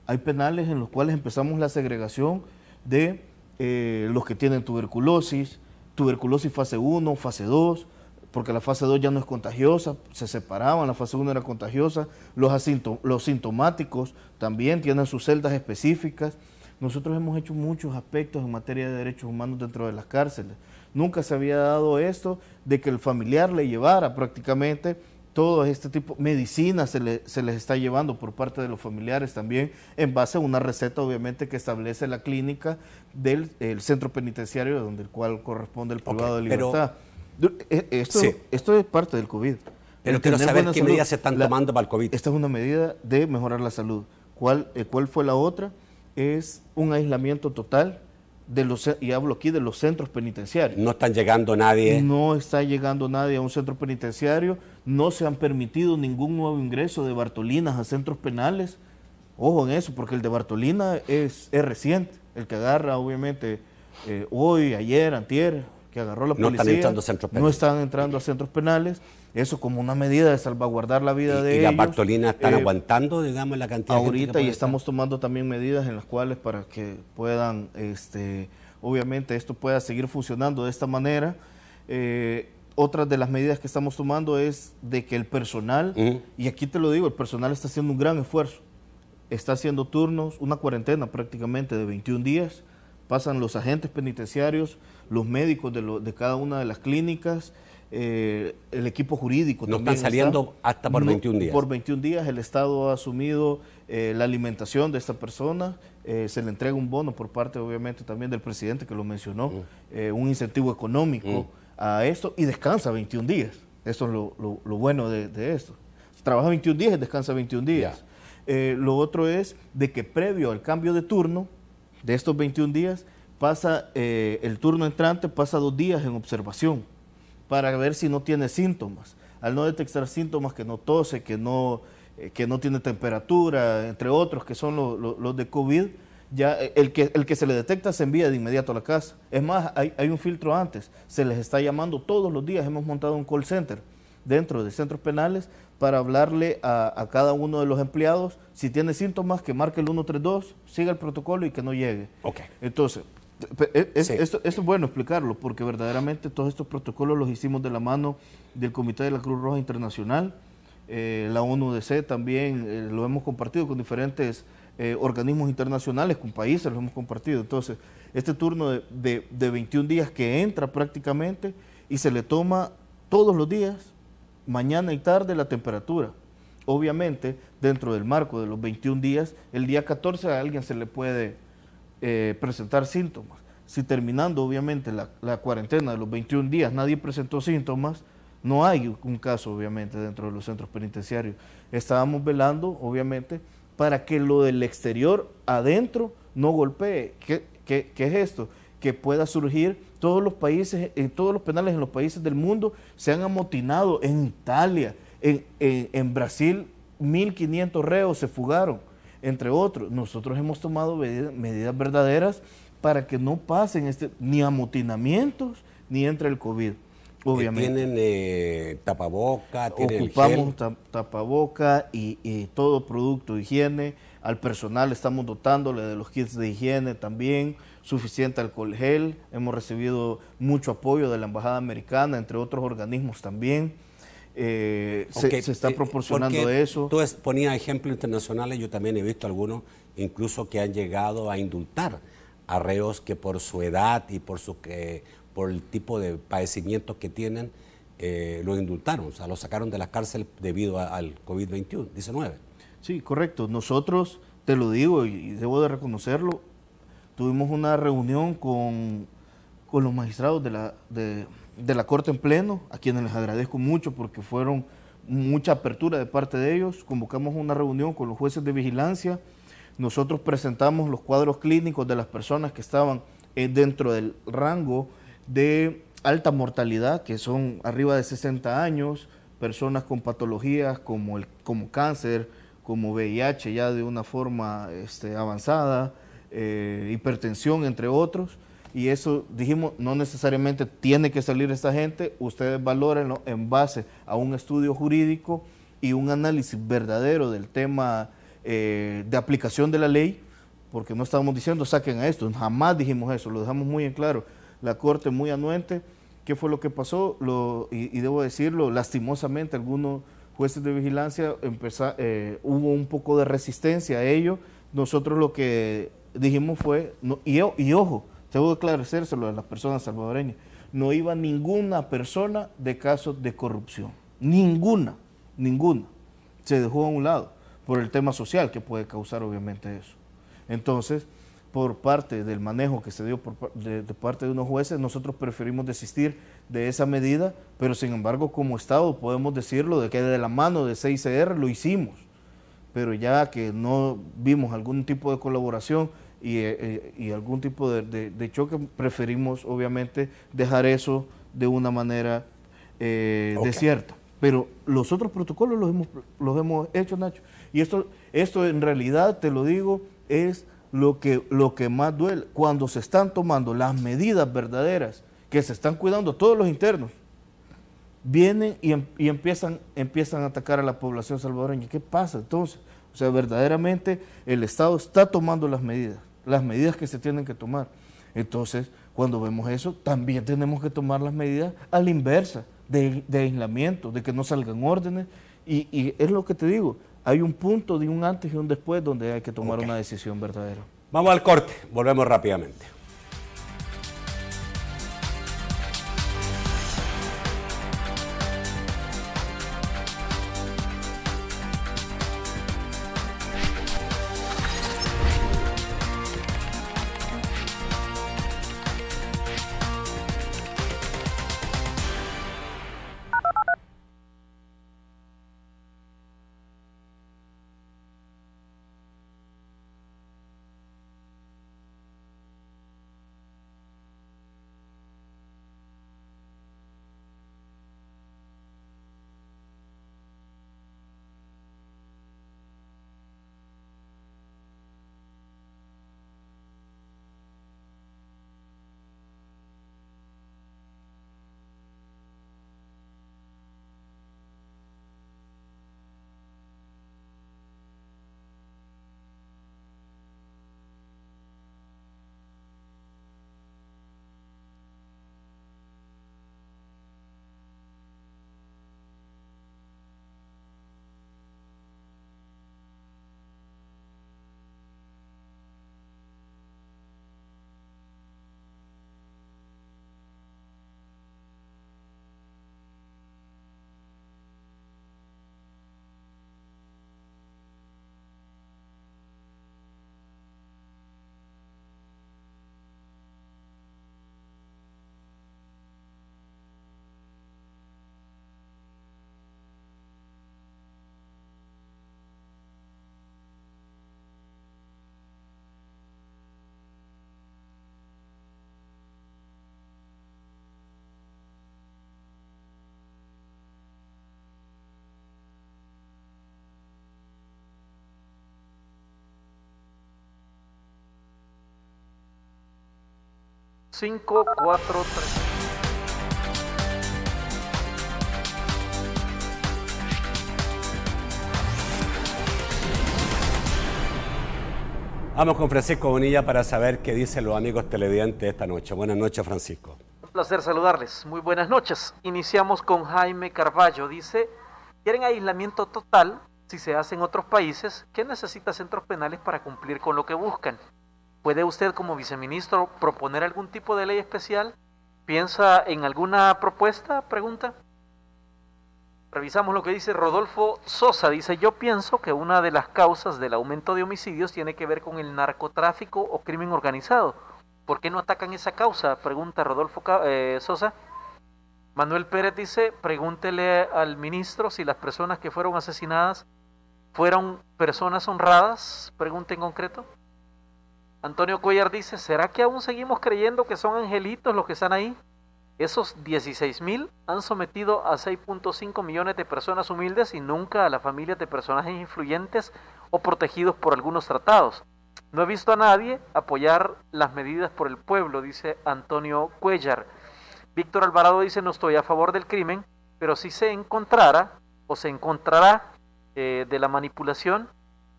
Speaker 2: Hay penales en los cuales empezamos la segregación de eh, los que tienen tuberculosis, tuberculosis fase 1, fase 2, porque la fase 2 ya no es contagiosa, se separaban, la fase 1 era contagiosa, los, sintomáticos también tienen sus celdas específicas. Nosotros hemos hecho muchos aspectos en materia de derechos humanos dentro de las cárceles. Nunca se había dado esto de que el familiar le llevara prácticamente todo este tipo, medicina se, le, se, les está llevando por parte de los familiares también, en base a una receta obviamente que establece la clínica del centro penitenciario donde el cual corresponde el privado de libertad. E, esto, es parte del COVID. Pero saber qué medidas se están para el COVID. Esta es una medida de mejorar la salud. ¿Cuál, eh, cuál fue la otra? Es un aislamiento total de los, y hablo aquí de los centros penitenciarios. No están llegando nadie. No está llegando nadie a un centro penitenciario no se han permitido ningún nuevo ingreso de Bartolinas a centros penales. Ojo en eso, porque el de Bartolina es, reciente, el que agarra obviamente eh, hoy, ayer, antier, que agarró la policía. No están entrando a centros penales. No están entrando a centros penales. Eso como una medida de salvaguardar la vida de y ellos. Y las están eh, aguantando, digamos, la cantidad ahorita, de Ahorita y estamos tomando también medidas en las cuales para que puedan, este, obviamente esto pueda seguir funcionando de esta manera. Eh, otra de las medidas que estamos tomando es de que el personal, y aquí te lo digo, el personal está haciendo un gran esfuerzo. Está haciendo turnos, una cuarentena prácticamente de 21 días. Pasan los agentes penitenciarios, los médicos de, cada una de las clínicas, eh, el equipo jurídico. No están saliendo hasta por 21 días. Por 21 días el Estado ha asumido eh, la alimentación de esta persona, eh, se le entrega un bono por parte obviamente también del presidente que lo mencionó, un incentivo económico a esto y descansa 21 días. Eso es lo, bueno de, esto. Trabaja 21 días, y descansa 21 días. Eh, lo otro es de que previo al cambio de turno, de estos 21 días, pasa eh, el turno entrante, pasa dos días en observación para ver si no tiene síntomas. Al no detectar síntomas, que no tose, que no, eh, que no tiene temperatura, entre otros, que son los de COVID, el que, el que se le detecta se envía de inmediato a la casa. Es más, hay, un filtro antes, se les está llamando todos los días, hemos montado un call center dentro de centros penales para hablarle a, cada uno de los empleados, si tiene síntomas, que marque el 132, siga el protocolo y que no llegue. Entonces, e, esto, es bueno explicarlo, porque verdaderamente todos estos protocolos los hicimos de la mano del Comité de la Cruz Roja Internacional, eh, la ONUDC también, eh, lo hemos compartido con diferentes eh, organismos internacionales, con países, los hemos compartido. Entonces, este turno de, 21 días que entra prácticamente y se le toma todos los días, mañana y tarde, la temperatura obviamente, dentro del marco de los 21 días, el día 14 a alguien se le puede eh, presentar síntomas. Si terminando, obviamente, la, la, cuarentena de los 21 días nadie presentó síntomas, no hay un caso, obviamente, dentro de los centros penitenciarios. Estábamos velando, obviamente, para que lo del exterior adentro no golpee. ¿Qué, es esto? Que pueda surgir todos los países, en todos los penales en los países del mundo se han amotinado en Italia, en, Brasil 1.500 reos se fugaron, entre otros. Nosotros hemos tomado medidas, verdaderas para que no pasen este, ni amotinamientos ni entre el COVID. Obviamente. tienen eh, tapaboca, Ocupamos tapaboca y, todo producto de higiene. Al personal estamos dotándole de los kits de higiene también, suficiente alcohol gel. Hemos recibido mucho apoyo de la Embajada Americana, entre otros organismos también. Eh, se, está eh, proporcionando eso. Tú ponías
Speaker 1: ejemplos internacionales, yo también he visto algunos, incluso que han llegado a indultar a reos que por su edad y por su... que el tipo de padecimientos que tienen, eh, lo indultaron, o sea, lo sacaron de la cárcel debido al COVID-19.
Speaker 2: Sí, correcto. Nosotros, te lo digo y debo de reconocerlo, tuvimos una reunión con, los magistrados de la, de, la Corte en Pleno, a quienes les agradezco mucho porque fueron mucha apertura de parte de ellos. Convocamos una reunión con los jueces de vigilancia. Nosotros presentamos los cuadros clínicos de las personas que estaban eh, dentro del rango de alta mortalidad, que son arriba de 60 años, personas con patologías como, el, como cáncer, como VIH ya de una forma este, avanzada, eh, hipertensión, entre otros. Y eso, dijimos, no necesariamente tiene que salir esta gente, ustedes valórenlo en base a un estudio jurídico y un análisis verdadero del tema eh, de aplicación de la ley, porque no estábamos diciendo saquen a esto, jamás dijimos eso, lo dejamos muy en claro la Corte muy anuente. ¿Qué fue lo que pasó? Lo, y, debo decirlo, lastimosamente algunos jueces de vigilancia eh, hubo un poco de resistencia a ello. Nosotros lo que dijimos fue, y, y ojo, tengo que a las personas salvadoreñas, no iba ninguna persona de casos de corrupción. Ninguna, ninguna. Se dejó a un lado por el tema social que puede causar obviamente eso. Entonces, por parte del manejo que se dio por, de, parte de unos jueces, nosotros preferimos desistir de esa medida, pero sin embargo como Estado podemos decirlo de que de la mano de CICR lo hicimos, pero ya que no vimos algún tipo de colaboración y, eh, eh, algún tipo de, choque, preferimos obviamente dejar eso de una manera eh, desierta. Pero los otros protocolos los hemos, los hemos hecho, Nacho. Y esto, esto en realidad, te lo digo, es lo que, lo que más duele, cuando se están tomando las medidas verdaderas, que se están cuidando todos los internos, vienen em, y, empiezan, empiezan a atacar a la población salvadoreña. ¿Qué pasa entonces? O sea, verdaderamente el Estado está tomando las medidas, las medidas que se tienen que tomar. Entonces, cuando vemos eso, también tenemos que tomar las medidas a la inversa, de, aislamiento, de que no salgan órdenes. y es lo que te digo, hay un punto de un antes y un después donde hay que tomar una decisión verdadera. Vamos al corte, volvemos rápidamente.
Speaker 4: 5, 4, 3.
Speaker 1: Vamos con Francisco Bonilla para saber qué dicen los amigos televidentes esta noche. Buenas noches, Francisco.
Speaker 4: Un placer saludarles. Muy buenas noches. Iniciamos con Jaime Carballo. Dice, quieren aislamiento total si se hace en otros países ¿Qué necesita centros penales para cumplir con lo que buscan. ¿Puede usted como viceministro proponer algún tipo de ley especial? ¿Piensa en alguna propuesta? Pregunta. Revisamos lo que dice Rodolfo Sosa. Dice, yo pienso que una de las causas del aumento de homicidios tiene que ver con el narcotráfico o crimen organizado. ¿Por qué no atacan esa causa? Pregunta Rodolfo eh, Sosa. Manuel Pérez dice, pregúntele al ministro si las personas que fueron asesinadas fueron personas honradas. Pregunta en concreto. Antonio Cuellar dice, ¿será que aún seguimos creyendo que son angelitos los que están ahí? Esos mil han sometido a 6.5 millones de personas humildes y nunca a las familias de personajes influyentes o protegidos por algunos tratados. No he visto a nadie apoyar las medidas por el pueblo, dice Antonio Cuellar. Víctor Alvarado dice, no estoy a favor del crimen, pero si se encontrara o se encontrará eh, de la manipulación,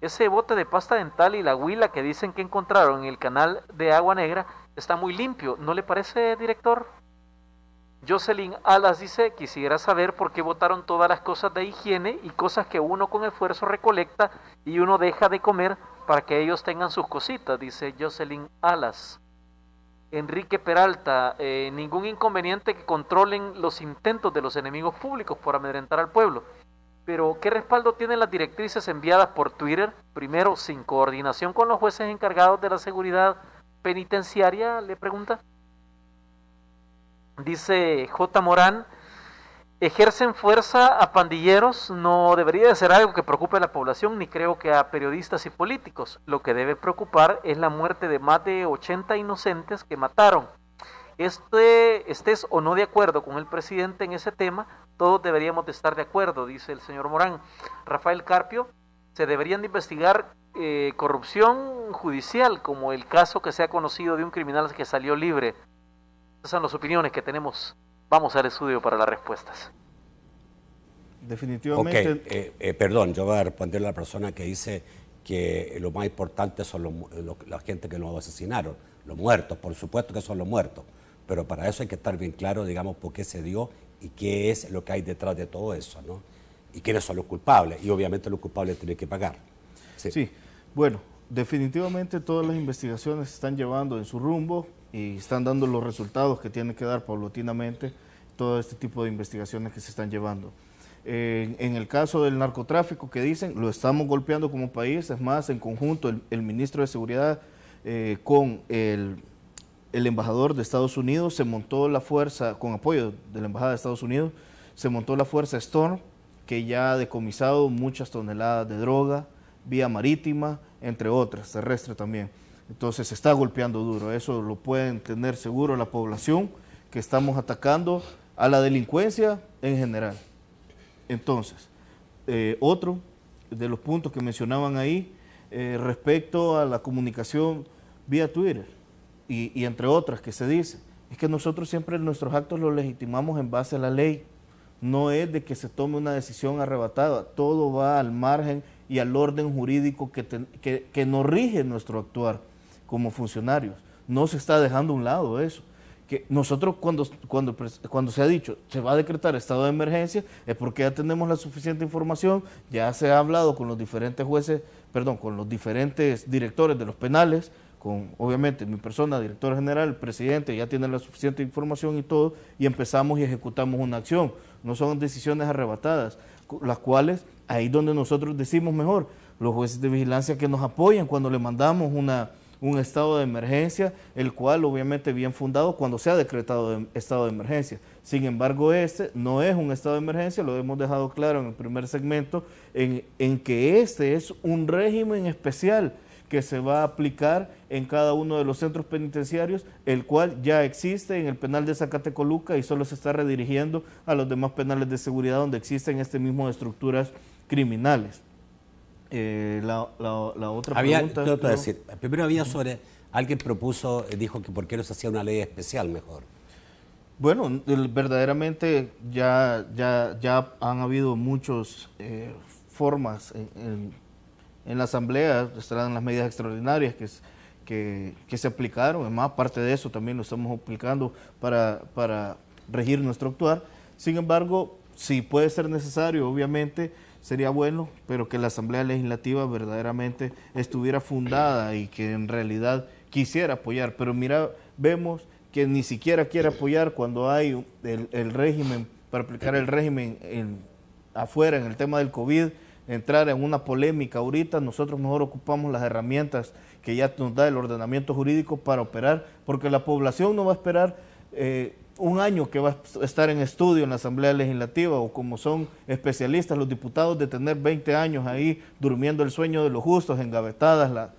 Speaker 4: ese bote de pasta dental y la huila que dicen que encontraron en el canal de Agua Negra está muy limpio, ¿no le parece, director? Jocelyn Alas dice, quisiera saber por qué votaron todas las cosas de higiene y cosas que uno con esfuerzo recolecta y uno deja de comer para que ellos tengan sus cositas, dice Jocelyn Alas. Enrique Peralta, eh, ningún inconveniente que controlen los intentos de los enemigos públicos por amedrentar al pueblo. Pero, ¿qué respaldo tienen las directrices enviadas por Twitter? Primero, sin coordinación con los jueces encargados de la seguridad penitenciaria, le pregunta. Dice J. Morán, ejercen fuerza a pandilleros no debería de ser algo que preocupe a la población, ni creo que a periodistas y políticos. Lo que debe preocupar es la muerte de más de 80 inocentes que mataron. Este, estés o no de acuerdo con el presidente en ese tema, todos deberíamos de estar de acuerdo, dice el señor Morán. Rafael Carpio, se deberían investigar eh, corrupción judicial, como el caso que se ha conocido de un criminal que salió libre. Esas son las opiniones que tenemos. Vamos al estudio para las respuestas.
Speaker 2: Definitivamente.
Speaker 1: Okay. Eh, eh, perdón, yo voy a responder a la persona que dice que lo más importante son los, la gente que nos asesinaron, los muertos, por supuesto que son los muertos, pero para eso hay que estar bien claro, digamos, por qué se dio y qué es
Speaker 2: lo que hay detrás de todo eso, ¿no? Y quiénes son los culpables. Y obviamente los culpables tienen que pagar. Sí. Bueno, definitivamente todas las investigaciones se están llevando en su rumbo y están dando los resultados que tienen que dar paulatinamente todo este tipo de investigaciones que se están llevando. en el caso del narcotráfico que dicen, lo estamos golpeando como país, es más, en conjunto el, ministro de Seguridad eh, con el el embajador de Estados Unidos se montó la fuerza, con apoyo de la embajada de Estados Unidos, se montó la fuerza Storm, que ya ha decomisado muchas toneladas de droga, vía marítima, entre otras, terrestre también. Entonces se está golpeando duro, eso lo pueden tener seguro la población, que estamos atacando a la delincuencia en general. Entonces, eh, otro de los puntos que mencionaban ahí eh, respecto a la comunicación vía Twitter y, entre otras que se dice, es que nosotros siempre nuestros actos los legitimamos en base a la ley. No es de que se tome una decisión arrebatada, todo va al margen y al orden jurídico que, que, nos rige nuestro actuar como funcionarios. No se está dejando a un lado eso. Que nosotros cuando, cuando, pues, cuando se ha dicho se va a decretar estado de emergencia es porque ya tenemos la suficiente información, ya se ha hablado con los diferentes jueces, perdón, con los diferentes directores de los penales, con obviamente mi persona, director general, presidente, ya tiene la suficiente información y todo, y empezamos y ejecutamos una acción. No son decisiones arrebatadas, las cuales ahí donde nosotros decimos mejor, los jueces de vigilancia que nos apoyan cuando le mandamos una, un estado de emergencia, el cual obviamente bien fundado cuando se ha decretado estado de emergencia. Sin embargo, este no es un estado de emergencia, lo hemos dejado claro en el primer segmento, en, en que este es un régimen especial que se va a aplicar en cada uno de los centros penitenciarios, el cual ya existe en el penal de Zacatecoluca y solo se está redirigiendo a los demás penales de seguridad donde existen este mismo estructuras criminales. Eh, la, la, la, otra había, pregunta... decir,
Speaker 1: primero había sobre alguien propuso, eh, dijo que por qué
Speaker 2: no se hacía una ley especial mejor. Bueno, verdaderamente ya, ya, ya han habido muchas eh, formas en, en la Asamblea estarán las medidas extraordinarias que, se aplicaron. Además, aparte de eso, también lo estamos aplicando para, regir nuestro actuar. Sin embargo, si puede ser necesario, obviamente, sería bueno, pero que la Asamblea Legislativa verdaderamente estuviera fundada y que en realidad quisiera apoyar. Pero mira, vemos que ni siquiera quiere apoyar cuando hay el, régimen, para aplicar el régimen afuera en el tema del COVID entrar en una polémica ahorita, nosotros mejor ocupamos las herramientas que ya nos da el ordenamiento jurídico para operar, porque la población no va a esperar eh, un año que va a estar en estudio en la Asamblea Legislativa o como son especialistas los diputados de tener 20 años ahí durmiendo el sueño de los justos, engavetadas la,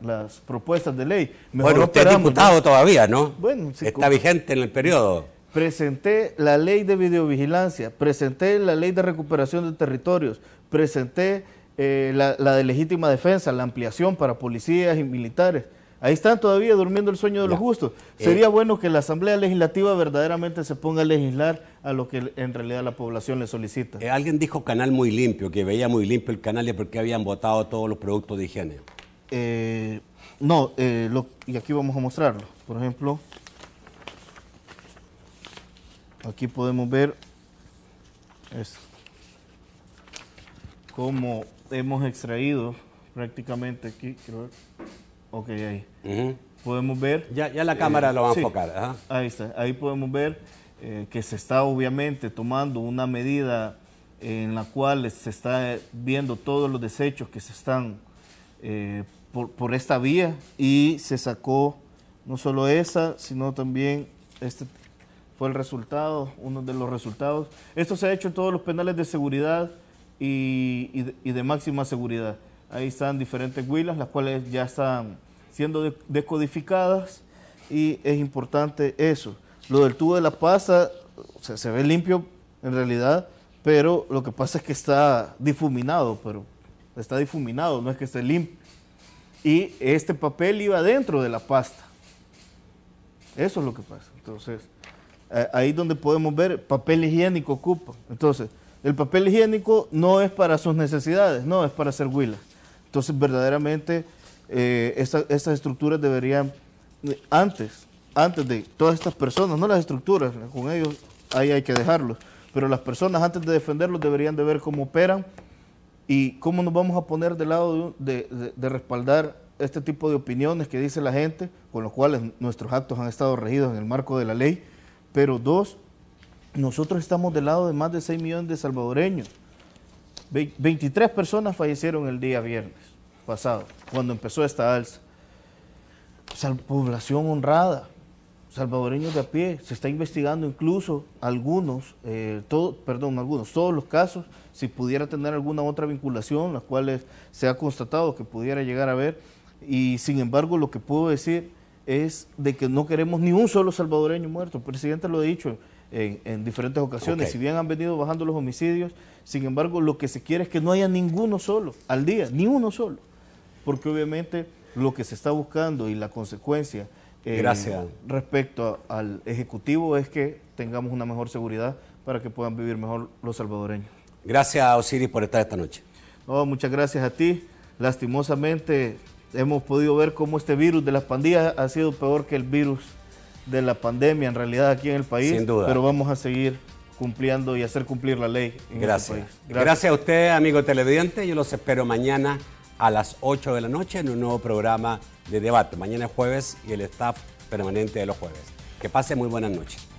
Speaker 2: las propuestas de ley. Mejor bueno, usted es diputado todavía, ¿no? está vigente en el periodo presenté la ley de videovigilancia, presenté la ley de recuperación de territorios, presenté eh, la, de legítima defensa, la ampliación para policías y militares. Ahí están todavía durmiendo el sueño de los justos. Eh. Sería bueno que la Asamblea Legislativa verdaderamente se ponga a legislar a lo que en realidad la población le solicita. Eh, alguien dijo canal muy limpio, que veía muy limpio el canal y porque habían votado todos los productos de higiene. no, y aquí vamos a mostrarlo. Por ejemplo, Aquí podemos ver cómo hemos extraído prácticamente aquí, creo. Ok, ahí. Podemos ver. Ya, ya la cámara eh, lo va a enfocar. Ahí está. Ahí podemos ver eh, que se está obviamente tomando una medida en la cual se está viendo todos los desechos que se están eh, por, por, esta vía y se sacó no solo esa, sino también este, el resultado, uno de los resultados. Esto se ha hecho en todos los penales de seguridad y, de, máxima seguridad. Ahí están diferentes huilas, las cuales ya están siendo decodificadas y es importante eso. Lo del tubo de la pasta se ve limpio en realidad, pero lo que pasa es que está difuminado, pero está difuminado, no es que esté limpio. Y este papel iba dentro de la pasta. Eso es lo que pasa. Entonces, eh, ahí donde podemos ver papel higiénico ocupa. Entonces, el papel higiénico no es para sus necesidades, no, es para hacer huila. Entonces, verdaderamente, eh, esas estas estructuras deberían, eh, antes, antes de todas estas personas, no las estructuras, con ellos ahí hay que dejarlos, pero las personas antes de defenderlos deberían de ver cómo operan y cómo nos vamos a poner de lado de, de respaldar este tipo de opiniones que dice la gente, con los cuales nuestros actos han estado regidos en el marco de la ley, pero dos, nosotros estamos del lado de más de 6 millones de salvadoreños. 23 personas fallecieron el día viernes pasado, cuando empezó esta alza. Sal población honrada, salvadoreños de a pie, se está investigando incluso algunos, eh, todo, perdón, algunos, todos los casos, si pudiera tener alguna otra vinculación, las cuales se ha constatado que pudiera llegar a ver, y sin embargo lo que puedo decir es de que no queremos ni un solo salvadoreño muerto. El presidente lo ha dicho en, diferentes ocasiones. Si bien han venido bajando los homicidios, sin embargo, lo que se quiere es que no haya ninguno solo al día, ni uno solo. Porque obviamente lo que se está buscando y la consecuencia eh, respecto al Ejecutivo es que tengamos una mejor seguridad para que puedan vivir mejor los salvadoreños. Gracias, Osiris, por estar esta noche. No, muchas gracias a ti. Lastimosamente hemos podido ver cómo este virus de las pandillas ha sido peor que el virus de la pandemia en realidad aquí en el país. Sin duda. Pero vamos a seguir cumpliendo y hacer cumplir la ley este Gracias. Gracias. a usted, amigo televidente. Yo los espero mañana
Speaker 1: a las 8 de la noche en un nuevo programa de debate. Mañana es jueves y el staff permanente de los jueves. Que pase muy buenas noches.